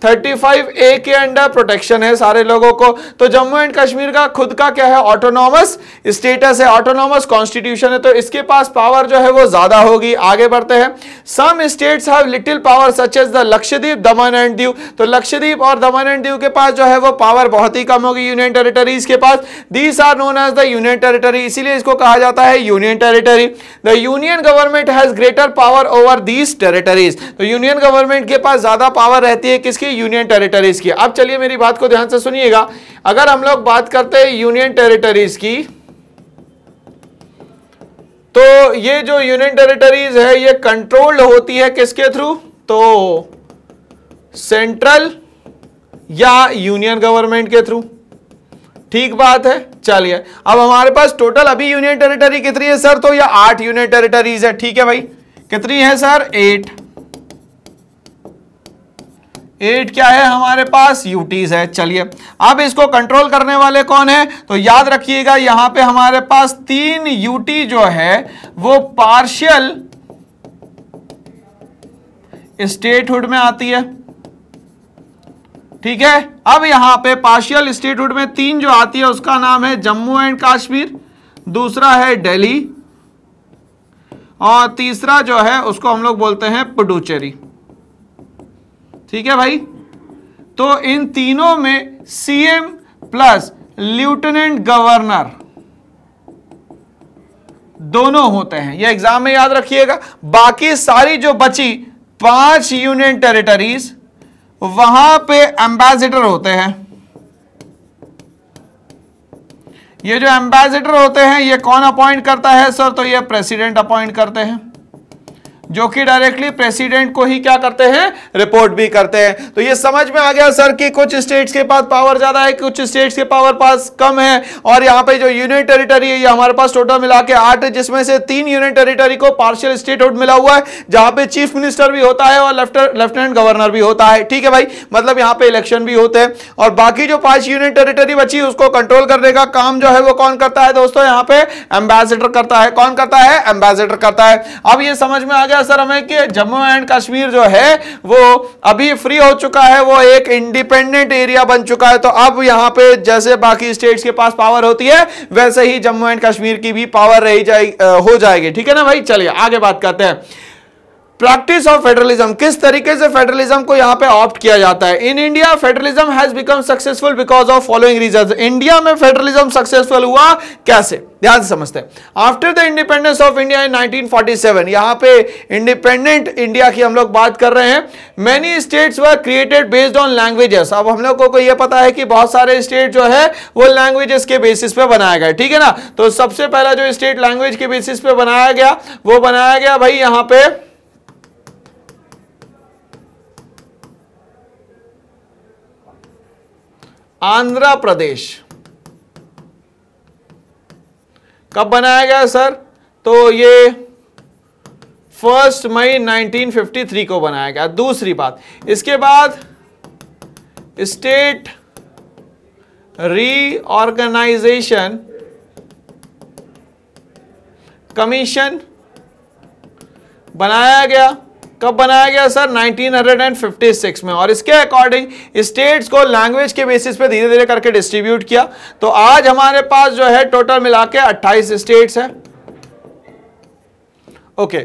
[SPEAKER 1] 35 ए के अंडर प्रोटेक्शन है सारे लोगों को तो जम्मू एंड कश्मीर का खुद का क्या है ऑटोनॉमस स्टेटस है ऑटोनॉमस कॉन्स्टिट्यूशन है तो इसके पास पावर जो है वो ज्यादा होगी आगे बढ़ते हैं some states have little power such as the Lakshadweep Daman and Diu तो लक्षद्वीप और दमन एंड दीव के पास जो है वो पावर बहुत ही कम होगी यूनियन टेरिटरीज के पास these are known as the union territory इसीलिए इसको कहा जाता है union territory the union government has greater power over these territories तो यूनियन गवर्नमेंट के पास ज्यादा पावर रहती है किसकी यूनियन टेरिटरीज की अब चलिए मेरी बात को ध्यान से सुनिएगा अगर हम लोग बात करते हैं यूनियन टेरिटरीज की तो ये जो यूनियन टेरिटरीज है ये कंट्रोल्ड होती है किसके थ्रू तो सेंट्रल या यूनियन गवर्नमेंट के थ्रू ठीक बात है चलिए अब हमारे पास टोटल अभी यूनियन टेरिटरी कितनी है सर तो ये आठ यूनियन टेरिटरीज है ठीक है भाई कितनी है सर एट एट क्या है हमारे पास यूटीज है चलिए अब इसको कंट्रोल करने वाले कौन है तो याद रखिएगा यहां पे हमारे पास तीन यूटी जो है वो पार्शियल स्टेटहुड में आती है ठीक है अब यहां पे पार्शियल स्टेटहुड में तीन जो आती है उसका नाम है जम्मू एंड कश्मीर दूसरा है दिल्ली और तीसरा जो है उसको हम लोग बोलते हैं पुडुचेरी ठीक है भाई तो इन तीनों में सीएम प्लस लेफ्टिनेंट गवर्नर दोनों होते हैं ये एग्जाम में याद रखिएगा बाकी सारी जो बची पांच यूनियन टेरिटरीज वहां पे एम्बेसिडर होते हैं ये जो एम्बेसिडर होते हैं ये कौन अपॉइंट करता है सर तो ये प्रेसिडेंट अपॉइंट करते हैं जो कि डायरेक्टली प्रेसिडेंट को ही क्या करते हैं रिपोर्ट भी करते हैं तो ये समझ में आ गया सर कि कुछ स्टेट्स के पास पावर ज्यादा है कुछ स्टेट्स के पावर पास कम है और यहाँ पे जो यूनियन टेरिटरी है ये हमारे पास टोटल मिला के आठ है जिसमें से तीन यूनियन टेरिटरी को पार्शियल स्टेटहुड मिला हुआ है जहां पे चीफ मिनिस्टर भी होता है और लेफ्टिनेंट गवर्नर भी होता है ठीक है भाई मतलब यहाँ पे इलेक्शन भी होते हैं और बाकी जो पांच यूनियन टेरिटरी बची उसको कंट्रोल करने का काम जो है वो कौन करता है दोस्तों यहाँ पे एम्बेसडर करता है कौन करता है एम्बेसडर करता है अब ये समझ में आ गया सर हमें कि जम्मू एंड कश्मीर जो है वो अभी फ्री हो चुका है वो एक इंडिपेंडेंट एरिया बन चुका है तो अब यहाँ पे जैसे बाकी स्टेट्स के पास पावर होती है वैसे ही जम्मू एंड कश्मीर की भी पावर रही जाए हो जाएगी ठीक है ना भाई चलिए आगे बात करते हैं प्रैक्टिस ऑफ फेडरलिज्म किस तरीके से फेडरलिज्म को यहाँ पे ऑप्ट किया जाता है in India federalism has become successful because of following reason India में फेडरलिज्म सक्सेसफुल हुआ कैसे ध्यान से समझते हैं after the independence of India in 1947 यहां पे इंडिपेंडेंट इंडिया की हम लोग बात कर रहे हैं many states were created based on languages अब हम लोगों को यह पता है कि बहुत सारे स्टेट जो है वो लैंग्वेजेस के बेसिस पे बनाया गया ठीक है ना तो सबसे पहला जो स्टेट लैंग्वेज के बेसिस पे बनाया गया वो बनाया गया भाई यहाँ पे आंध्र प्रदेश कब बनाया गया सर तो ये फर्स्ट मई 1953 को बनाया गया दूसरी बात इसके बाद स्टेट रीऑर्गेनाइजेशन कमीशन बनाया गया कब बनाया गया सर 1956 में और इसके अकॉर्डिंग स्टेट्स को लैंग्वेज के बेसिस पे धीरे धीरे करके डिस्ट्रीब्यूट किया तो आज हमारे पास जो है टोटल मिला के अट्ठाईस स्टेट्स हैं okay okay.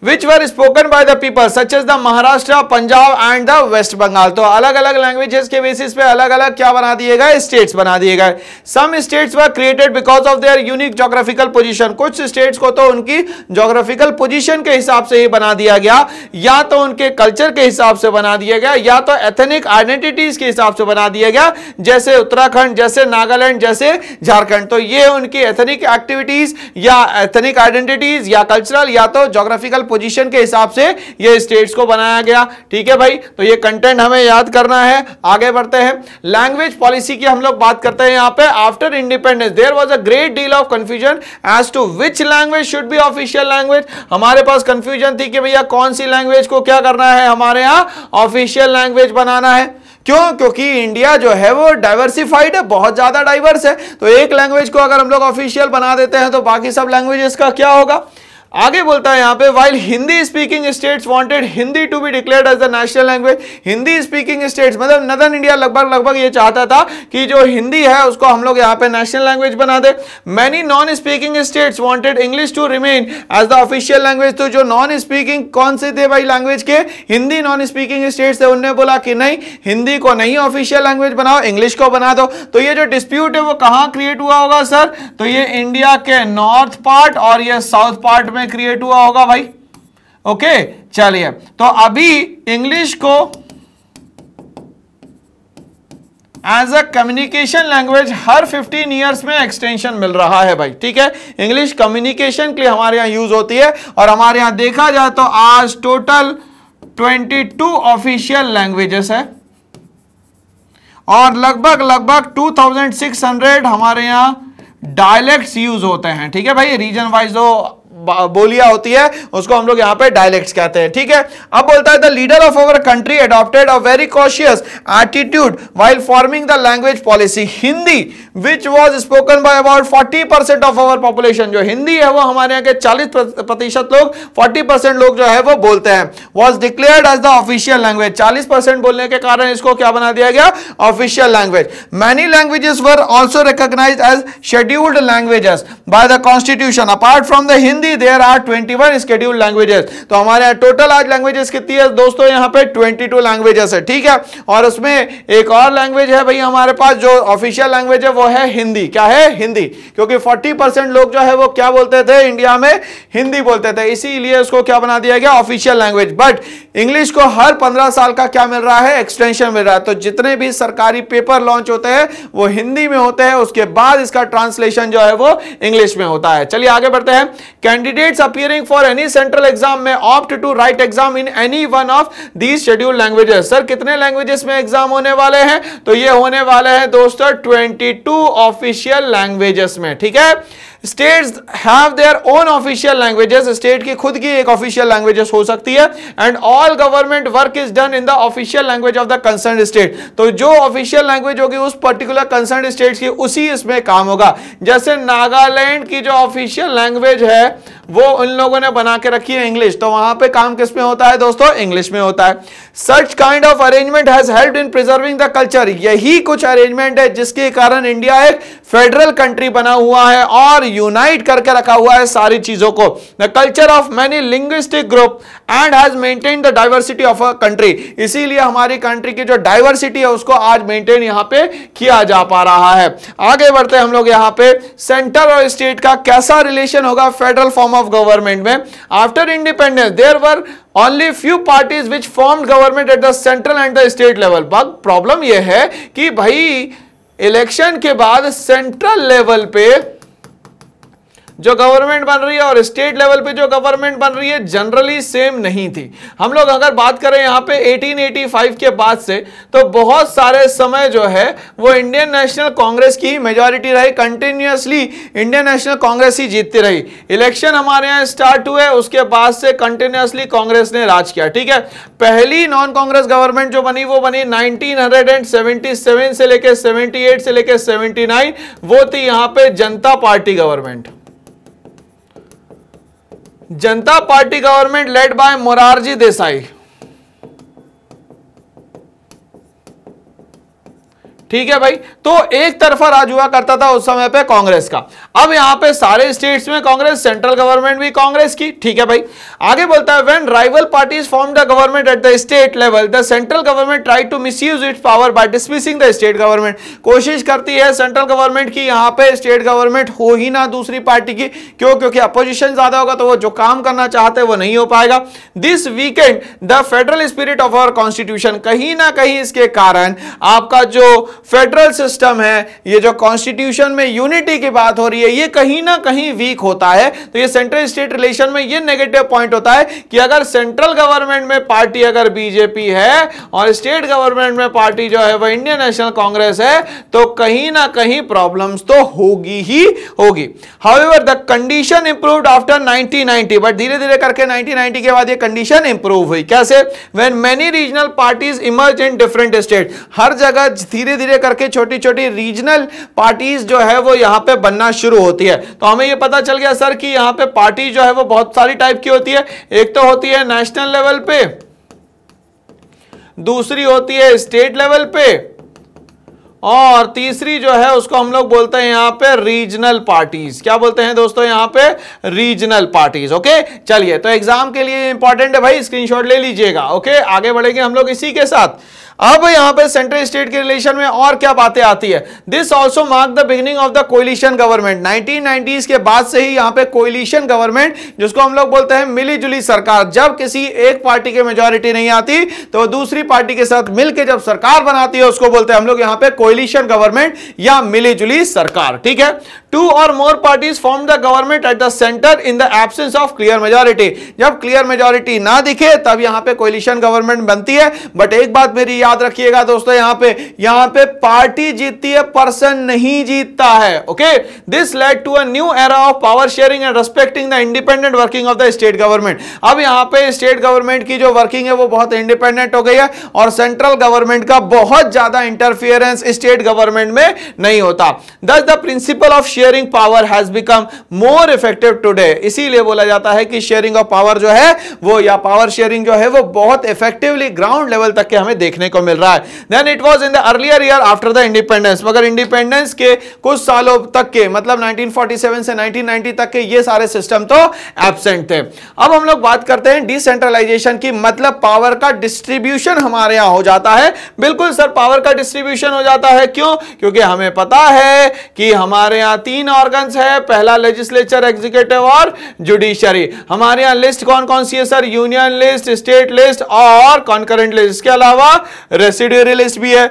[SPEAKER 1] which were spoken by the people such as the Maharashtra, Punjab and the West Bengal. तो अलग अलग languages के basis पे अलग अलग क्या बना दिए गए states बना दिए गए Some states were created because of their unique geographical position. कुछ states को तो उनकी geographical position के हिसाब से ही बना दिया गया या तो उनके culture के हिसाब से बना दिया गया या तो ethnic identities के हिसाब से बना दिया गया जैसे उत्तराखंड जैसे नागालैंड जैसे झारखंड तो ये उनकी एथनिक एक्टिविटीज या एथनिक आइडेंटिटीज या कल्चरल या तो जोग्राफिकल पोजीशन के हिसाब से ये स्टेट्स को बनाया गया ठीक है भाई तो ये कंटेंट हमें याद करना है आगे बढ़ते हैं लैंग्वेज पॉलिसी की हम लोग बात करते हैं यहाँ पे after independence there was a great deal of confusion as to which language should be official language हमारे पास कंफ्यूजन थी कि भैया कौन सी लैंग्वेज को क्या करना है हमारे यहाँ ऑफिशियल लैंग्वेज बनाना है क्यों क्योंकि इंडिया जो है वो डाइवर्सिफाइड है बहुत ज़्यादा डाइवर्स है तो एक लैंग्वेज को अगर हम लोग ऑफिशियल बना देते हैं तो बाकी सब लैंग्वेजेस का क्या होगा आगे बोलता है यहाँ पे while Hindi speaking states wanted Hindi to be declared as the national language Hindi speaking states मतलब नदन इंडिया लगभग लगभग ये चाहता था कि जो हिंदी है उसको हम लोग यहाँ पे नेशनल लैंग्वेज बना दे many non speaking states wanted English to remain as the official language तो जो नॉन स्पीकिंग कौन से थे भाई लैंग्वेज के हिंदी नॉन स्पीकिंग स्टेट्स थे उनने बोला कि नहीं हिंदी को नहीं ऑफिशियल लैंग्वेज बनाओ इंग्लिश को बना दो तो ये जो डिस्प्यूट है वो कहाँ क्रिएट हुआ होगा सर तो ये इंडिया के नॉर्थ पार्ट और ये साउथ पार्ट में में क्रिएट हुआ होगा भाई ओके चलिए तो अभी इंग्लिश को एज अ कम्युनिकेशन लैंग्वेज हर 15 ईयर्स में एक्सटेंशन मिल रहा है भाई ठीक है इंग्लिश कम्युनिकेशन के लिए हमारे यहां यूज होती है और हमारे यहां देखा जाए तो आज टोटल 22 ऑफिशियल लैंग्वेजेस है और लगभग लगभग 2600 हमारे यहां डायलेक्ट्स यूज होते हैं ठीक है भाई रीजन वाइज जो बोलियां होती है उसको हम लोग यहां पे डायलेक्ट्स कहते हैं ठीक है अब बोलता है the leader of our country adopted a very cautious attitude while forming the language policy Hindi which was spoken by about forty percent of our population जो हिंदी है वो हमारे यहाँ के चालीस प्रतिशत लोग फोर्टी परसेंट लोग जो है वो बोलते हैं was declared as the official language चालीस परसेंट बोलने के कारण इसको क्या बना दिया गया official language many languages were also recognise as scheduled languages by the constitution apart from the Hindi Hindi there are twenty one schedule languages तो हमारे यहाँ टोटल आज लैंग्वेजेस कितनी है दोस्तों यहाँ पे ट्वेंटी टू लैंग्वेजेस है ठीक है और उसमें एक और लैंग्वेज है भाई हमारे पास जो ऑफिशियल लैंग्वेज है वो है हिंदी क्या है हिंदी क्योंकि फोर्टी परसेंट लोग जो है वो क्या बोलते थे इंडिया में हिंदी बोलते थे इसीलिए उसको क्या बना दिया गया ऑफिशियल लैंग्वेज बट इंग्लिश को हर पंद्रह साल का क्या मिल रहा है एक्सटेंशन मिल रहा है तो जितने भी सरकारी पेपर लॉन्च होते हैं वो हिंदी में होते हैं उसके बाद इसका ट्रांसलेशन जो है वो इंग्लिश में होता है चलिए आगे बढ़ते हैं candidates appearing for any central exam में opt to write exam in any one of these schedule languages sir कितने लैंग्वेजेस में एग्जाम होने वाले हैं तो ये होने वाले हैं दोस्तों 22 ऑफिशियल लैंग्वेजेस में ठीक है states have their own official languages state की खुद की एक ऑफिशियल लैंग्वेजेस हो सकती है and all government work is done in the official language of the concern state तो जो ऑफिशियल लैंग्वेज होगी उस पर्टिकुलर कंसर्न स्टेट की उसी इसमें काम होगा जैसे नागालैंड की जो ऑफिशियल लैंग्वेज है वो उन लोगों ने बना के रखी है इंग्लिश तो वहां पे काम किस में होता है दोस्तों इंग्लिश में होता है such kind of arrangement has help in preserving the culture यही कुछ अरेंजमेंट है जिसके कारण इंडिया एक फेडरल कंट्री बना हुआ है और यूनाइट करके रखा हुआ है सारी चीजों को the culture of many linguistic group and has maintain the diversity of a country इसीलिए हमारी कंट्री की जो डाइवर्सिटी है उसको आज मेंटेन यहाँ पे किया जा पा रहा है आगे बढ़ते हैं हम लोग यहाँ पे सेंटर और स्टेट का कैसा रिलेशन होगा फेडरल फॉर्म ऑफ गवर्नमेंट में after independence there were only few parties which form government at the central and the state level but problem यह है कि भाई इलेक्शन के बाद सेंट्रल लेवल पे जो गवर्नमेंट बन रही है और स्टेट लेवल पे जो गवर्नमेंट बन रही है जनरली सेम नहीं थी हम लोग अगर बात करें यहाँ पे 1885 के बाद से तो बहुत सारे समय जो है वो इंडियन नेशनल कांग्रेस की ही मेजोरिटी रही कंटिन्यूसली इंडियन नेशनल कांग्रेस ही जीतती रही इलेक्शन हमारे यहाँ स्टार्ट हुए उसके बाद से कंटिन्यूसली कांग्रेस ने राज किया ठीक है पहली नॉन कांग्रेस गवर्नमेंट जो बनी वो बनी नाइनटीन से लेकर सेवेंटी से लेकर सेवेंटी वो थी यहाँ पे Janata Party government Janata Party government led by Morarji Desai ठीक है भाई तो एक तरफा राज हुआ करता था उस समय पे कांग्रेस का अब यहां पे सारे स्टेट्स में कांग्रेस सेंट्रल गवर्नमेंट भी कांग्रेस की ठीक है भाई आगे बोलता है when rival parties form the government at the state level the central government try to misuse it power by dismissing the state government कोशिश करती है सेंट्रल गवर्नमेंट की यहां पर स्टेट गवर्नमेंट हो ही ना दूसरी पार्टी की क्यों क्योंकि अपोजिशन ज्यादा होगा तो वो जो काम करना चाहते हैं वो नहीं हो पाएगा this weakened the federal spirit of our constitution कहीं ना कहीं इसके कारण आपका जो फेडरल सिस्टम है ये जो कॉन्स्टिट्यूशन में यूनिटी की बात हो रही है ये कहीं ना कहीं वीक होता है तो ये सेंट्रल स्टेट रिलेशन में ये नेगेटिव पॉइंट होता है कि अगर सेंट्रल गवर्नमेंट में पार्टी अगर बीजेपी है और स्टेट गवर्नमेंट में पार्टी जो है वह इंडियन नेशनल कांग्रेस है तो कहीं ना कहीं प्रॉब्लम्स तो होगी ही होगी however the condition improve after nineteen but धीरे धीरे करके नाइनटीन के बाद ये कंडीशन इंप्रूव हुई कैसे when many regional parties emerge in different state हर जगह धीरे धीरे धीरे करके छोटी छोटी रीजनल पार्टीज जो है वो यहाँ पे बनना शुरू होती है तो हमें ये पता चल गया सर कि यहाँ पे पार्टी जो है वो बहुत सारी टाइप की होती है एक तो होती है नेशनल लेवल पे दूसरी होती है स्टेट लेवल पे और तीसरी जो है उसको हम लोग बोलते हैं यहां पे रीजनल पार्टीज क्या बोलते हैं दोस्तों यहां पे रीजनल पार्टीज ओके चलिए तो एग्जाम के लिए इंपॉर्टेंट है भाई स्क्रीनशॉट ले लीजिएगा ओके आगे बढ़ेंगे हम लोग इसी के साथ अब यहां पे सेंट्रल स्टेट के रिलेशन में और क्या बातें आती है this also mark the beginning of the coalition government nineteen के बाद से ही यहां पे कोलिशन गवर्नमेंट जिसको हम लोग बोलते हैं मिली सरकार जब किसी एक पार्टी के मेजोरिटी नहीं आती तो दूसरी पार्टी के साथ मिलकर जब सरकार बनाती है उसको बोलते हैं हम लोग यहां पे कोलिशन गवर्नमेंट या जुली सरकार ठीक है टू और more parties form the government at the centre in the absence of clear majority जब क्लियर मेजोरिटी ना दिखे तब यहां पे कोलिशन गवर्नमेंट बनती है बट एक बात मेरी याद रखिएगा दोस्तों यहां पे यहां पे पार्टी जीतती है पर्सन नहीं जीतता है okay this led to a new era of power sharing and respecting the independent working of the state government अब यहां पे स्टेट गवर्नमेंट की जो वर्किंग है वो बहुत इंडिपेंडेंट हो गई है और सेंट्रल गवर्नमेंट का बहुत ज्यादा इंटरफियरेंस स्टेट गवर्नमेंट में नहीं होता thus the principle of sharing power has become more effective today इसीलिए बोला जाता है कि शेयरिंग ऑफ पावर जो है वो या पावर शेयरिंग जो है वो बहुत इफेक्टिवली ग्राउंड लेवल तक के हमें देखने को को मिल रहा है then it was in the earlier year after the independence मगर इंडिपेंडेंस के कुछ सालों तक के मतलब 1947 से 1990 तक के ये सारे सिस्टम तो एबसेंट थे अब हम लोग बात करते हैं डिसेंट्रलाइजेशन की मतलब पावर का डिस्ट्रीब्यूशन हमारे यहाँ हो जाता है बिल्कुल सर पावर का डिस्ट्रीब्यूशन हो जाता है क्यों क्योंकि हमें पता है कि हमारे यहाँ तीन ऑर्गन है पहला लेजिस्लेचर एग्जीक्यूटिव और जुडिशरी हमारे यहाँ लिस्ट कौन कौन सी है sir union list state list और कॉन्करेंट लिस्ट इसके अलावा रेसिड्यू रिलिस्ट भी है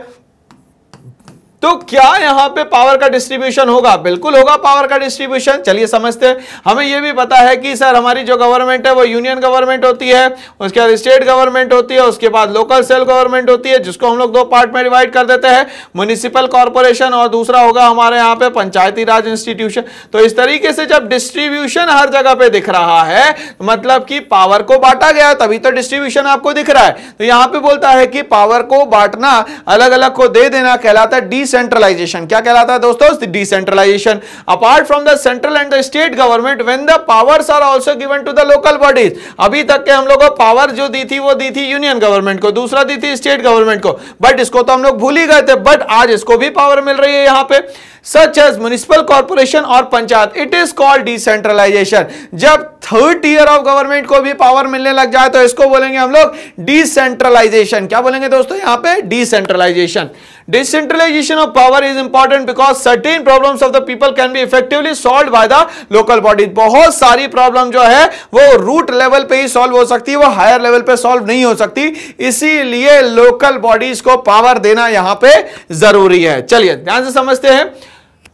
[SPEAKER 1] तो क्या यहां पे पावर का डिस्ट्रीब्यूशन होगा बिल्कुल होगा पावर का डिस्ट्रीब्यूशन चलिए समझते हैं हमें यह भी पता है कि सर हमारी जो गवर्नमेंट है वो यूनियन गवर्नमेंट होती है उसके बाद स्टेट गवर्नमेंट होती है उसके बाद लोकल सेल गवर्नमेंट होती है जिसको हम लोग दो पार्ट में डिवाइड कर देते हैं म्यूनिसिपल कॉरपोरेशन और दूसरा होगा हमारे यहाँ पे पंचायती राज इंस्टीट्यूशन तो इस तरीके से जब डिस्ट्रीब्यूशन हर जगह पे दिख रहा है तो मतलब कि पावर को बांटा गया तभी तो डिस्ट्रीब्यूशन आपको दिख रहा है तो यहाँ पे बोलता है कि पावर को बांटना अलग अलग को दे देना कहलाता है डी डिसेंट्रलाइजेशन क्या कहलाता है दोस्तों decentralisation apart from the central and the state government when the powers are also given to the local bodies अभी तक के हम लोग को पावर जो दी थी वो दी थी यूनियन गवर्नमेंट को दूसरा दी थी स्टेट गवर्नमेंट को बट इसको तो हम लोग भूल ही गए थे बट आज इसको भी पावर मिल रही है यहां पे सच एज म्यूनिसिपल कॉर्पोरेशन और panchayat it is called decentralisation जब थर्ड ईयर ऑफ गवर्नमेंट को भी पावर मिलने लग जाए तो इसको बोलेंगे हम लोग डिसेंट्रलाइजेशन क्या बोलेंगे दोस्तों यहां पे decentralisation Decentralization of power is important because certain problems of the people can be effectively solved by the local bodies. बहुत सारी problem जो है वो root level पे ही solve हो सकती है वो higher level पे solve नहीं हो सकती इसीलिए local bodies को power देना यहाँ पे जरूरी है चलिए ध्यान से समझते हैं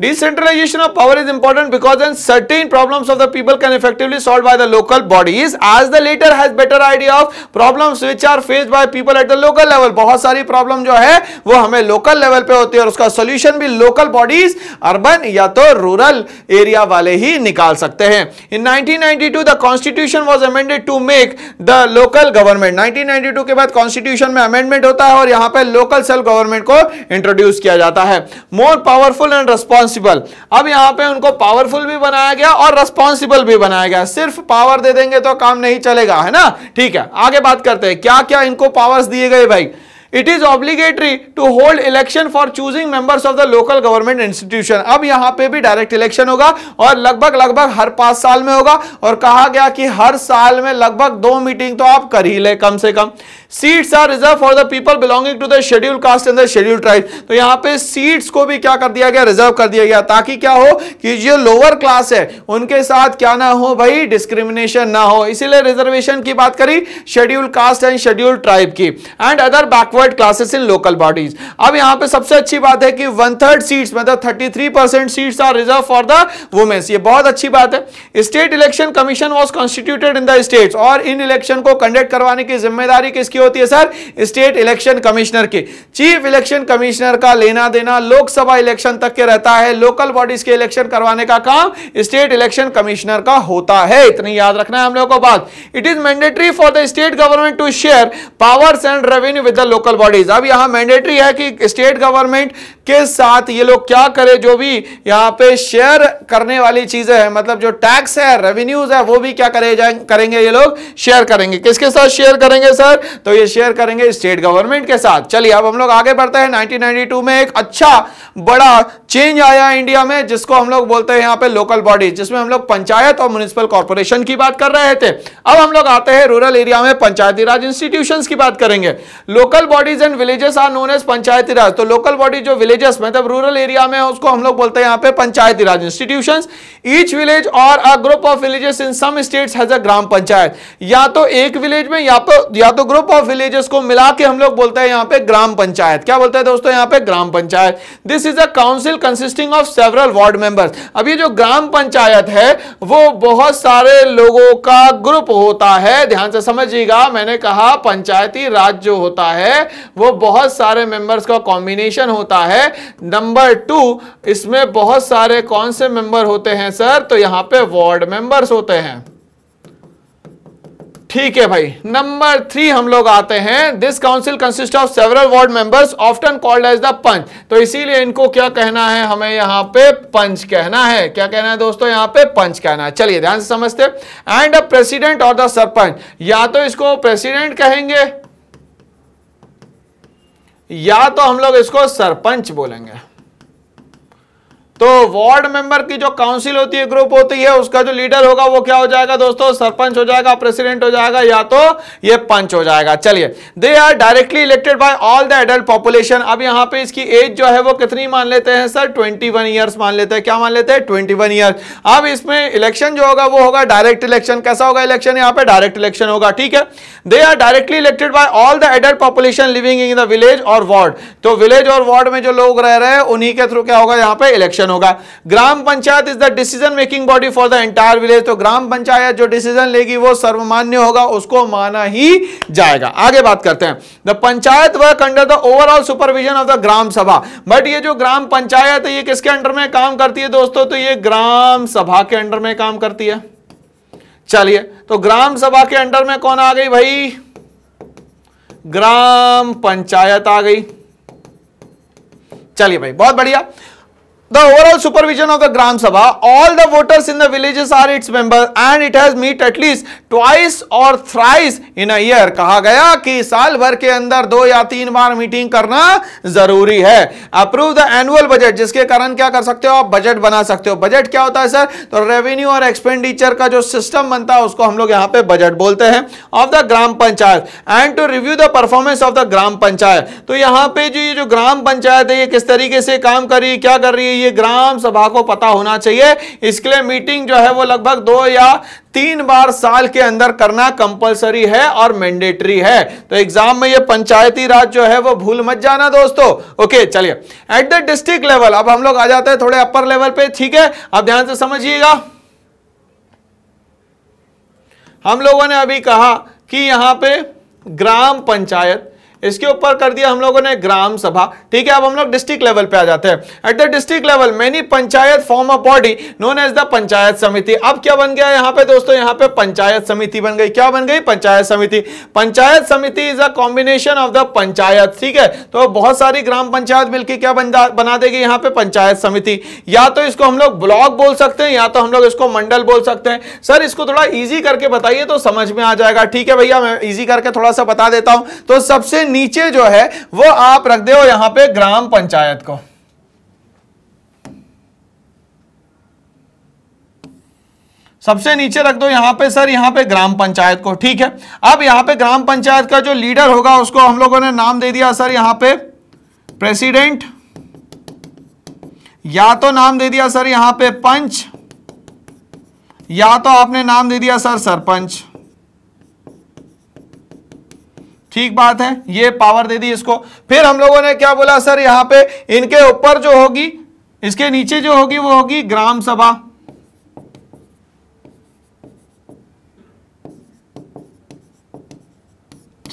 [SPEAKER 1] Decentralization of power is important because then certain problems of the people can effectively solved by the local bodies as the later has better idea of problems which are faced by people at the local level. बहुत सारी problem जो है वो हमें local level पे होती है और उसका solution भी local bodies urban या तो rural area वाले ही निकाल सकते हैं. In 1992 the constitution was amended to make the local government. 1992 के बाद constitution में amendment होता है और यहाँ पे local self government को introduce किया जाता है. More powerful and responsive responsible अब यहां पे उनको पावरफुल भी बनाया गया और रेस्पॉन्सिबल भी बनाया गया सिर्फ पावर दे देंगे तो काम नहीं चलेगा है ना ठीक है आगे बात करते हैं क्या क्या इनको पावर्स दिए गए भाई it is obligatory to hold election for choosing members of the local government institution अब यहां पे भी डायरेक्ट इलेक्शन होगा और लगभग लगभग हर पांच साल में होगा और कहा गया कि हर साल में लगभग दो मीटिंग तो आप कर ही ले कम से कम seats are reserve for the people belonging to the schedule caste and the schedule tribe तो यहां पे सीट्स को भी क्या कर दिया गया रिजर्व कर दिया गया ताकि क्या हो कि जो लोअर क्लास है उनके साथ क्या ना हो भाई डिस्क्रिमिनेशन ना हो इसीलिए रिजर्वेशन की बात करी schedule caste and schedule tribe की and other backward covered classes in local bodies अब यहां पे सबसे अच्छी बात है कि वन थर्ड सीट मतलब thirty three percent seat are reserve for the womens ये बहुत अच्छी बात है state election commission was constituted in the state और इन इलेक्शन को कंडक्ट करवाने की जिम्मेदारी किसकी होती है सर स्टेट इलेक्शन कमिश्नर की चीफ इलेक्शन कमिश्नर का लेना देना लोकसभा इलेक्शन तक के रहता है लोकल बॉडीज के इलेक्शन करवाने का काम स्टेट इलेक्शन कमिश्नर का होता है इतनी याद रखना है हम लोगों को बात it is mandatory for the state government to share powers and revenue with the local local bodies अब यहां मैंडेटरी है कि स्टेट गवर्नमेंट के साथ ये लोग क्या करें जो भी यहां पे शेयर करने वाली चीजें हैं मतलब जो टैक्स है रेवेन्यूज है वो भी क्या करे करेंगे ये लोग शेयर करेंगे किसके साथ शेयर करेंगे सर तो ये शेयर करेंगे स्टेट गवर्नमेंट के साथ चलिए अब हम लोग आगे बढ़ते हैं नाइनटीन में एक अच्छा बड़ा चेंज आया इंडिया में जिसको हम लोग बोलते हैं यहाँ पे लोकल बॉडीज जिसमें हम लोग पंचायत और म्यूनिसिपल कॉर्पोरेशन की बात कर रहे थे अब हम लोग आते हैं रूरल एरिया में पंचायती राज इंस्टीट्यूशन की बात करेंगे local body bodies and villages are known as panchayati raj तो लोकल बॉडी जो विलेजेस मतलब रूरल एरिया में उसको हम लोग बोलते हैं यहाँ पे पंचायती राज इंस्टीट्यूशन ईच विलेज और a group of villages in some states has a gram panchayat या तो एक विलेज में या तो या तो ग्रुप ऑफ विलेजेस को मिला के हम लोग बोलते हैं यहाँ पे ग्राम पंचायत क्या बोलते हैं दोस्तों यहाँ पे gram panchayat this is a council consisting of several ward members अब ये जो ग्राम पंचायत है वो बहुत सारे लोगों का ग्रुप होता है ध्यान से समझिएगा मैंने कहा पंचायती राज जो होता है वो बहुत सारे मेंबर्स का कॉम्बिनेशन होता है नंबर टू इसमें बहुत सारे कौन से मेंबर होते हैं सर तो यहां पे वार्ड मेंबर्स होते हैं ठीक है भाई नंबर थ्री हम लोग आते हैं this council consist of several ward members often called as the panch तो इसीलिए इनको क्या कहना है हमें यहां पे पंच कहना है क्या कहना है दोस्तों यहां पे पंच कहना है चलिए ध्यान से समझते एंड अ प्रेसिडेंट और द सरपंच या तो इसको प्रेसिडेंट कहेंगे या तो हम लोग इसको सरपंच बोलेंगे तो वार्ड मेंबर की जो काउंसिल होती है ग्रुप होती है उसका जो लीडर होगा वो क्या हो जाएगा दोस्तों सरपंच हो जाएगा प्रेसिडेंट हो जाएगा या तो ये पंच हो जाएगा चलिए they are directly elected by all the adult population अब यहाँ पे इसकी एज जो है वो कितनी मान लेते हैं सर 21 वन ईयर्स मान लेते हैं क्या मान लेते हैं ट्वेंटी वन अब इसमें इलेक्शन जो होगा वो होगा डायरेक्ट इलेक्शन कैसा होगा इलेक्शन यहाँ पे डायरेक्ट इलेक्शन होगा ठीक है they are directly elected by all the adult population living in the village और वार्ड तो विलेज और वार्ड में जो लोग रह रहे हैं उन्हीं के थ्रू क्या होगा यहाँ पे इलेक्शन क्वेश्चन होगा gram panchayat is the decision making body for the entire village तो ग्राम पंचायत जो डिसीजन लेगी वो सर्वमान्य होगा उसको माना ही जाएगा आगे बात करते हैं the panchayat work under the overall supervision of the gram sabha but ये जो ग्राम पंचायत है ये किसके अंडर में काम करती है दोस्तों तो ये ग्राम सभा के अंडर में काम करती है चलिए तो ग्राम सभा के अंडर में कौन आ गई भाई ग्राम पंचायत आ गई चलिए भाई बहुत बढ़िया the overall supervision of the Gram Sabha, all the voters in the villages are its members and it has meet at least twice or thrice in a year. कहा गया कि साल भर के अंदर दो या तीन बार मीटिंग करना जरूरी है अप्रूव द एनुअल बजट जिसके कारण क्या कर सकते हो आप बजट बना सकते हो बजट क्या होता है सर तो रेवेन्यू और एक्सपेंडिचर का जो सिस्टम बनता है उसको हम लोग यहाँ पे बजट बोलते हैं of the gram panchayat and to review the performance of the gram panchayat तो यहाँ पे जो ये जो ग्राम पंचायत है ये किस तरीके से काम कर रही है क्या कर रही है चाहिए ग्राम सभा को पता होना चाहिए इसके लिए मीटिंग जो है वो लगभग दो या तीन बार साल के अंदर करना कंपलसरी है और मैंडेटरी है तो एग्जाम में ये पंचायती राज जो है वो भूल मत जाना दोस्तों ओके चलिए एट द डिस्ट्रिक्ट लेवल अब हम लोग आ जाते हैं थोड़े अपर लेवल पे ठीक है आप ध्यान से समझिएगा हम लोगों ने अभी कहा कि यहां पे ग्राम पंचायत इसके ऊपर कर दिया हम लोगों ने ग्राम सभा ठीक है अब हम लोग डिस्ट्रिक्ट लेवल पे आ जाते हैं at the district level many panchayat form a body known as the panchayat samiti अब क्या बन गया यहाँ पे दोस्तों यहाँ पे पंचायत समिति बन गई क्या बन गई panchayat samiti panchayat samiti is a combination of the panchayat ठीक है तो बहुत सारी ग्राम पंचायत मिलकर क्या बना देगी यहाँ पे पंचायत समिति या तो इसको हम लोग ब्लॉक बोल सकते हैं या तो हम लोग इसको मंडल बोल सकते हैं सर इसको थोड़ा इजी करके बताइए तो समझ में आ जाएगा ठीक है भैया मैं इजी करके थोड़ा सा बता देता हूं तो सबसे नीचे जो है वो आप रख दो यहां पे ग्राम पंचायत को सबसे नीचे रख दो यहां पे सर यहां पे ग्राम पंचायत को ठीक है अब यहां पे ग्राम पंचायत का जो लीडर होगा उसको हम लोगों ने नाम दे दिया सर यहां पे प्रेसिडेंट या तो नाम दे दिया सर यहां पे पंच या तो आपने नाम दे दिया सर सरपंच ठीक बात है ये पावर दे दी इसको फिर हम लोगों ने क्या बोला सर यहां पे इनके ऊपर जो होगी इसके नीचे जो होगी वो होगी ग्राम सभा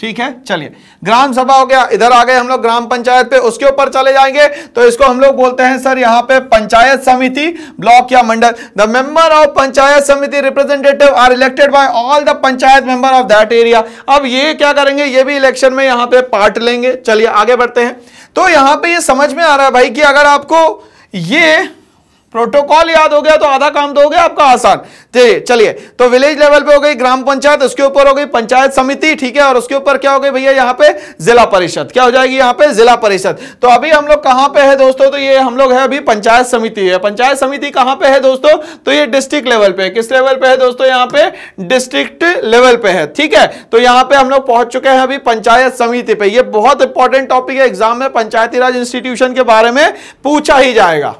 [SPEAKER 1] ठीक है चलिए ग्राम सभा हो गया इधर आ गए हम लोग ग्राम पंचायत पे उसके ऊपर चले जाएंगे तो इसको हम लोग बोलते हैं सर यहाँ पे पंचायत समिति ब्लॉक या mandal the member of panchayat samiti representative are elected by all the panchayat member of that area अब ये क्या करेंगे ये भी इलेक्शन में यहाँ पे पार्ट लेंगे चलिए आगे बढ़ते हैं तो यहाँ पे ये समझ में आ रहा है भाई कि अगर आपको ये प्रोटोकॉल याद हो गया तो आधा काम तो हो गया आपका आसान चलिए तो विलेज लेवल पे हो गई ग्राम पंचायत उसके ऊपर हो गई पंचायत समिति ठीक है और उसके ऊपर क्या हो गई भैया यहाँ पे जिला परिषद क्या हो जाएगी यहाँ पे जिला परिषद तो अभी हम लोग कहाँ पे है दोस्तों तो ये हम लोग है अभी पंचायत समिति है पंचायत समिति कहाँ पे है दोस्तों तो ये डिस्ट्रिक्ट लेवल पे किस लेवल पे है दोस्तों यहाँ पे डिस्ट्रिक्ट लेवल पे है ठीक है तो यहाँ पे हम लोग पहुंच चुके हैं अभी पंचायत समिति पे ये बहुत इंपॉर्टेंट टॉपिक है एग्जाम में पंचायती राज इंस्टीट्यूशन के बारे में पूछा ही जाएगा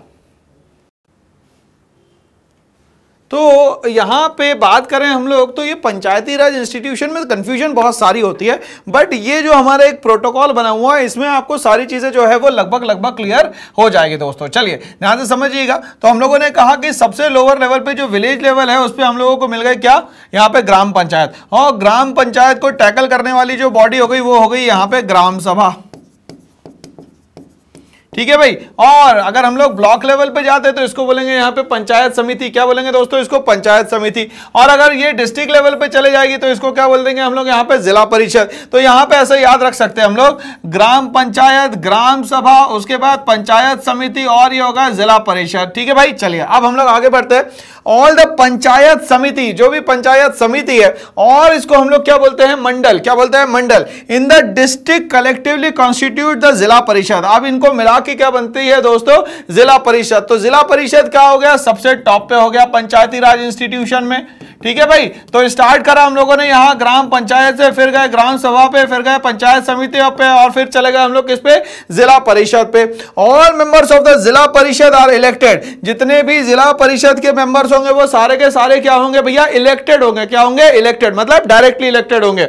[SPEAKER 1] तो यहाँ पे बात करें हम लोग तो ये पंचायती राज इंस्टीट्यूशन में कन्फ्यूजन बहुत सारी होती है बट ये जो हमारा एक प्रोटोकॉल बना हुआ है इसमें आपको सारी चीज़ें जो है वो लगभग लगभग क्लियर हो जाएगी दोस्तों चलिए यहाँ से समझिएगा तो हम लोगों ने कहा कि सबसे लोअर लेवल पे जो विलेज लेवल है उस पर हम लोगों को मिल गए क्या यहाँ पर ग्राम पंचायत और ग्राम पंचायत को टैकल करने वाली जो बॉडी हो गई वो हो गई यहाँ पर ग्राम सभा ठीक है भाई और अगर हम लोग ब्लॉक लेवल पे जाते हैं तो इसको बोलेंगे यहाँ पे पंचायत समिति क्या बोलेंगे दोस्तों इसको पंचायत समिति और अगर ये डिस्ट्रिक्ट लेवल पे चले जाएगी तो इसको क्या बोल देंगे हम लोग यहाँ पे जिला परिषद तो यहाँ पे ऐसे याद रख सकते हैं हम लोग ग्राम पंचायत ग्राम सभा उसके बाद पंचायत समिति और ये होगा जिला परिषद ठीक है भाई चलिए अब हम लोग आगे बढ़ते हैं ऑल द पंचायत समिति जो भी पंचायत समिति है और इसको हम लोग क्या बोलते हैं मंडल क्या बोलते हैं mandal in the district collectively constitute the zila parishad अब इनको मिला बाकी क्या बनती है दोस्तों जिला परिषद तो जिला परिषद क्या हो गया सबसे टॉप पे हो गया पंचायती राज इंस्टीट्यूशन में ठीक है भाई तो स्टार्ट करा हम लोगों ने यहाँ ग्राम पंचायत से फिर गए ग्राम सभा पे फिर गए पंचायत समिति पे और फिर चले गए हम लोग किस पे जिला परिषद पे all members of the zila परिषद आर इलेक्टेड जितने भी जिला परिषद के मेंबर्स होंगे वो सारे के सारे क्या होंगे भैया इलेक्टेड होंगे क्या होंगे इलेक्टेड मतलब डायरेक्टली इलेक्टेड होंगे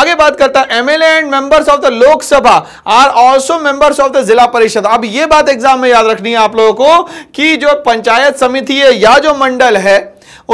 [SPEAKER 1] आगे बात करता है MLA and members of the Lok Sabha are also members of the zila parishad अब ये बात एग्जाम में याद रखनी है आप लोगों को कि जो पंचायत समिति है या जो मंडल है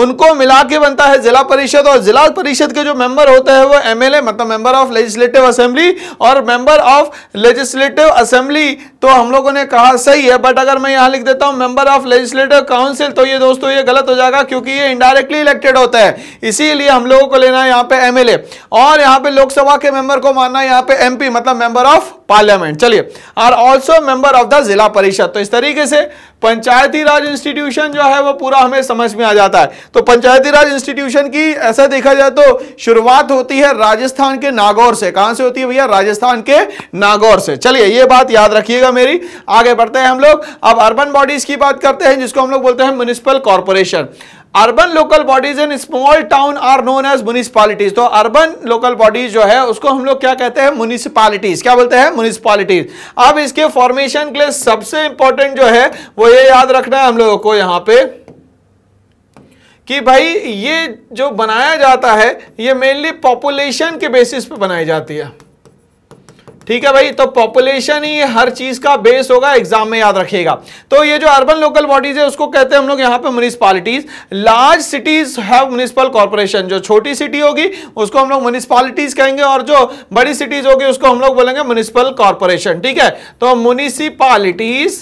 [SPEAKER 1] उनको मिला के बनता है जिला परिषद और जिला परिषद के जो मेंबर होते हैं वो एमएलए मतलब मेंबर ऑफ लेजिस्लेटिव असेंबली और मेंबर ऑफ लेजिस्लेटिव असेंबली तो हम लोगों ने कहा सही है बट अगर मैं यहां लिख देता हूँ मेंबर ऑफ लेजिस्लेटिव काउंसिल तो ये दोस्तों ये गलत हो जाएगा क्योंकि ये इनडायरेक्टली इलेक्टेड होता है इसीलिए हम लोगों को लेना है यहाँ पे एमएलए और यहाँ पे लोकसभा के मेंबर को मानना है यहाँ पे एमपी मतलब मेंबर ऑफ पार्लियामेंट चलिए और also member of the zila परिषद तो इस तरीके से पंचायती राज इंस्टीट्यूशन जो है वो पूरा हमें समझ में आ जाता है तो पंचायती राज इंस्टीट्यूशन की ऐसा देखा जाए तो शुरुआत होती है राजस्थान के नागौर से कहां से होती है भैया राजस्थान के नागौर से चलिए ये बात याद रखिएगा मेरी आगे बढ़ते हैं हम लोग अब अर्बन बॉडीज की बात करते हैं जिसको हम लोग बोलते हैं municipal corporation urban local bodies in small town are known as municipalities तो अर्बन लोकल बॉडीज जो है उसको हम लोग क्या कहते हैं म्यूनिसपालिटीज क्या बोलते हैं म्यूनिसपालिटीज अब इसके फॉर्मेशन के लिए सबसे इंपॉर्टेंट जो है वो ये याद रखना है हम लोगों को यहां पे कि भाई ये जो बनाया जाता है ये मेनली पॉपुलेशन के बेसिस पे बनाई जाती है ठीक है भाई तो पॉपुलेशन ही हर चीज का बेस होगा एग्जाम में याद रखिएगा तो ये जो अर्बन लोकल बॉडीज है उसको कहते हैं हम लोग यहाँ पे municipalities large cities have municipal corporation जो छोटी सिटी होगी उसको हम लोग म्यूनिसपालिटीज कहेंगे और जो बड़ी सिटीज होगी उसको हम लोग बोलेंगे म्यूनिसिपल कॉर्पोरेशन ठीक है तो म्यूनिसिपालिटीज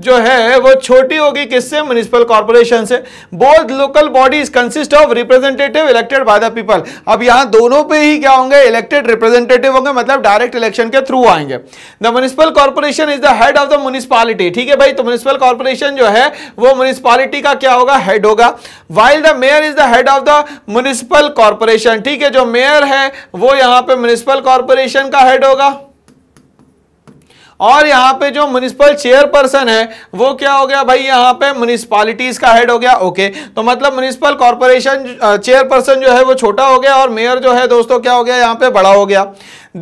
[SPEAKER 1] जो है वो छोटी होगी किससे म्यूनिसिपल कॉर्पोरेशन से both local bodies consist of representative elected by the people अब यहां दोनों पे ही क्या होंगे इलेक्टेड रिप्रेजेंटेटिव होंगे मतलब डायरेक्ट इलेक्शन के थ्रू आएंगे the municipal corporation is the head of the municipality ठीक है भाई तो म्यूनिसिपल कॉर्पोरेशन जो है वो म्यूनिसिपालिटी का क्या होगा हेड होगा while the mayor is the head of the municipal corporation ठीक है जो मेयर है वो यहां पे म्यूनिसिपल कॉर्पोरेशन का हेड होगा और यहाँ पे जो म्यूनिसिपल चेयरपर्सन है वो क्या हो गया भाई यहाँ पे म्यूनिसपालिटीज का हेड हो गया ओके तो मतलब म्यूनिसिपल कॉरपोरेशन चेयरपर्सन जो है वो छोटा हो गया और मेयर जो है दोस्तों क्या हो गया यहाँ पे बड़ा हो गया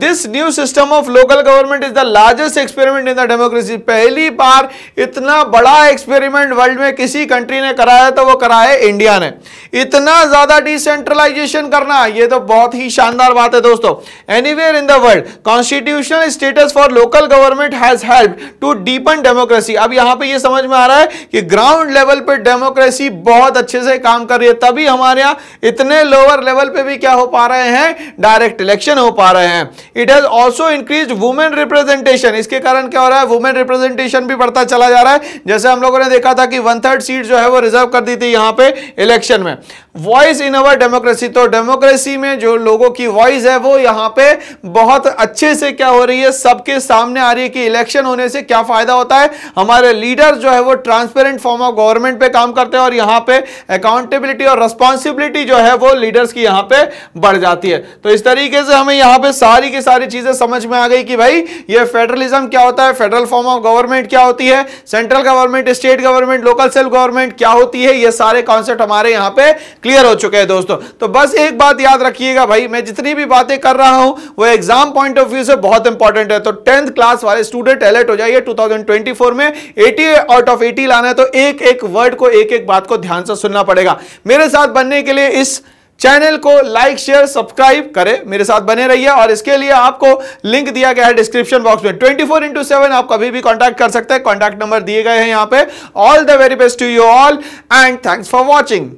[SPEAKER 1] this new system of local government is the largest experiment in the democracy पहली बार इतना बड़ा एक्सपेरिमेंट वर्ल्ड में किसी कंट्री ने कराया तो वो कराया इंडिया ने इतना ज्यादा डिसेंट्रलाइजेशन करना ये तो बहुत ही शानदार बात है दोस्तों anywhere in the world constitutional status for local government has help to deepen democracy अब यहां पर ये समझ में आ रहा है कि ग्राउंड लेवल पर डेमोक्रेसी बहुत अच्छे से काम कर रही है तभी हमारे यहां इतने लोअर लेवल पर भी क्या हो पा रहे हैं डायरेक्ट इलेक्शन हो पा रहे हैं it has also increase women representation इसके कारण क्या हो रहा है वुमेन रिप्रेजेंटेशन भी बढ़ता चला जा रहा है जैसे हम लोगों ने देखा था कि वन थर्ड सीट जो है वो रिजर्व कर दी थी यहाँ पे इलेक्शन में वॉइस इन अवर डेमोक्रेसी तो डेमोक्रेसी में जो लोगों की वॉइस है वो यहाँ पे बहुत अच्छे से क्या हो रही है सबके सामने आ रही है कि इलेक्शन होने से क्या फायदा होता है हमारे लीडर जो है वो ट्रांसपेरेंट फॉर्म ऑफ गवर्नमेंट पे काम करते हैं और यहाँ पे अकाउंटेबिलिटी और रिस्पॉन्सिबिलिटी जो है वो लीडर्स की यहाँ पे बढ़ जाती है तो इस तरीके से हमें यहाँ पे सारी की सारी चीजें समझ में आ गई कि भाई ये फेडरलिज्म क्या होता है फेडरल फॉर्म ऑफ गवर्नमेंट क्या होती है central government state government local self government क्या होती है ये सारे कॉन्सेप्ट हमारे यहाँ पे क्लियर हो चुके हैं दोस्तों तो बस एक बात याद रखिएगा भाई मैं जितनी भी बातें कर रहा हूं वो एग्जाम पॉइंट ऑफ व्यू से बहुत इंपॉर्टेंट है तो टेंथ क्लास वाले स्टूडेंट अलर्ट हो जाइए 2024 में 80 आउट ऑफ 80 लाना है तो एक एक वर्ड को एक एक बात को ध्यान से सुनना पड़ेगा मेरे साथ बनने के लिए इस चैनल को लाइक शेयर सब्सक्राइब करें मेरे साथ बने रहिए और इसके लिए आपको लिंक दिया गया है डिस्क्रिप्शन बॉक्स में 24 फोर इंटू सेवन आप कभी भी कांटेक्ट कर सकते हैं कांटेक्ट नंबर दिए गए हैं यहाँ पे all the very best to you all and thanks for watching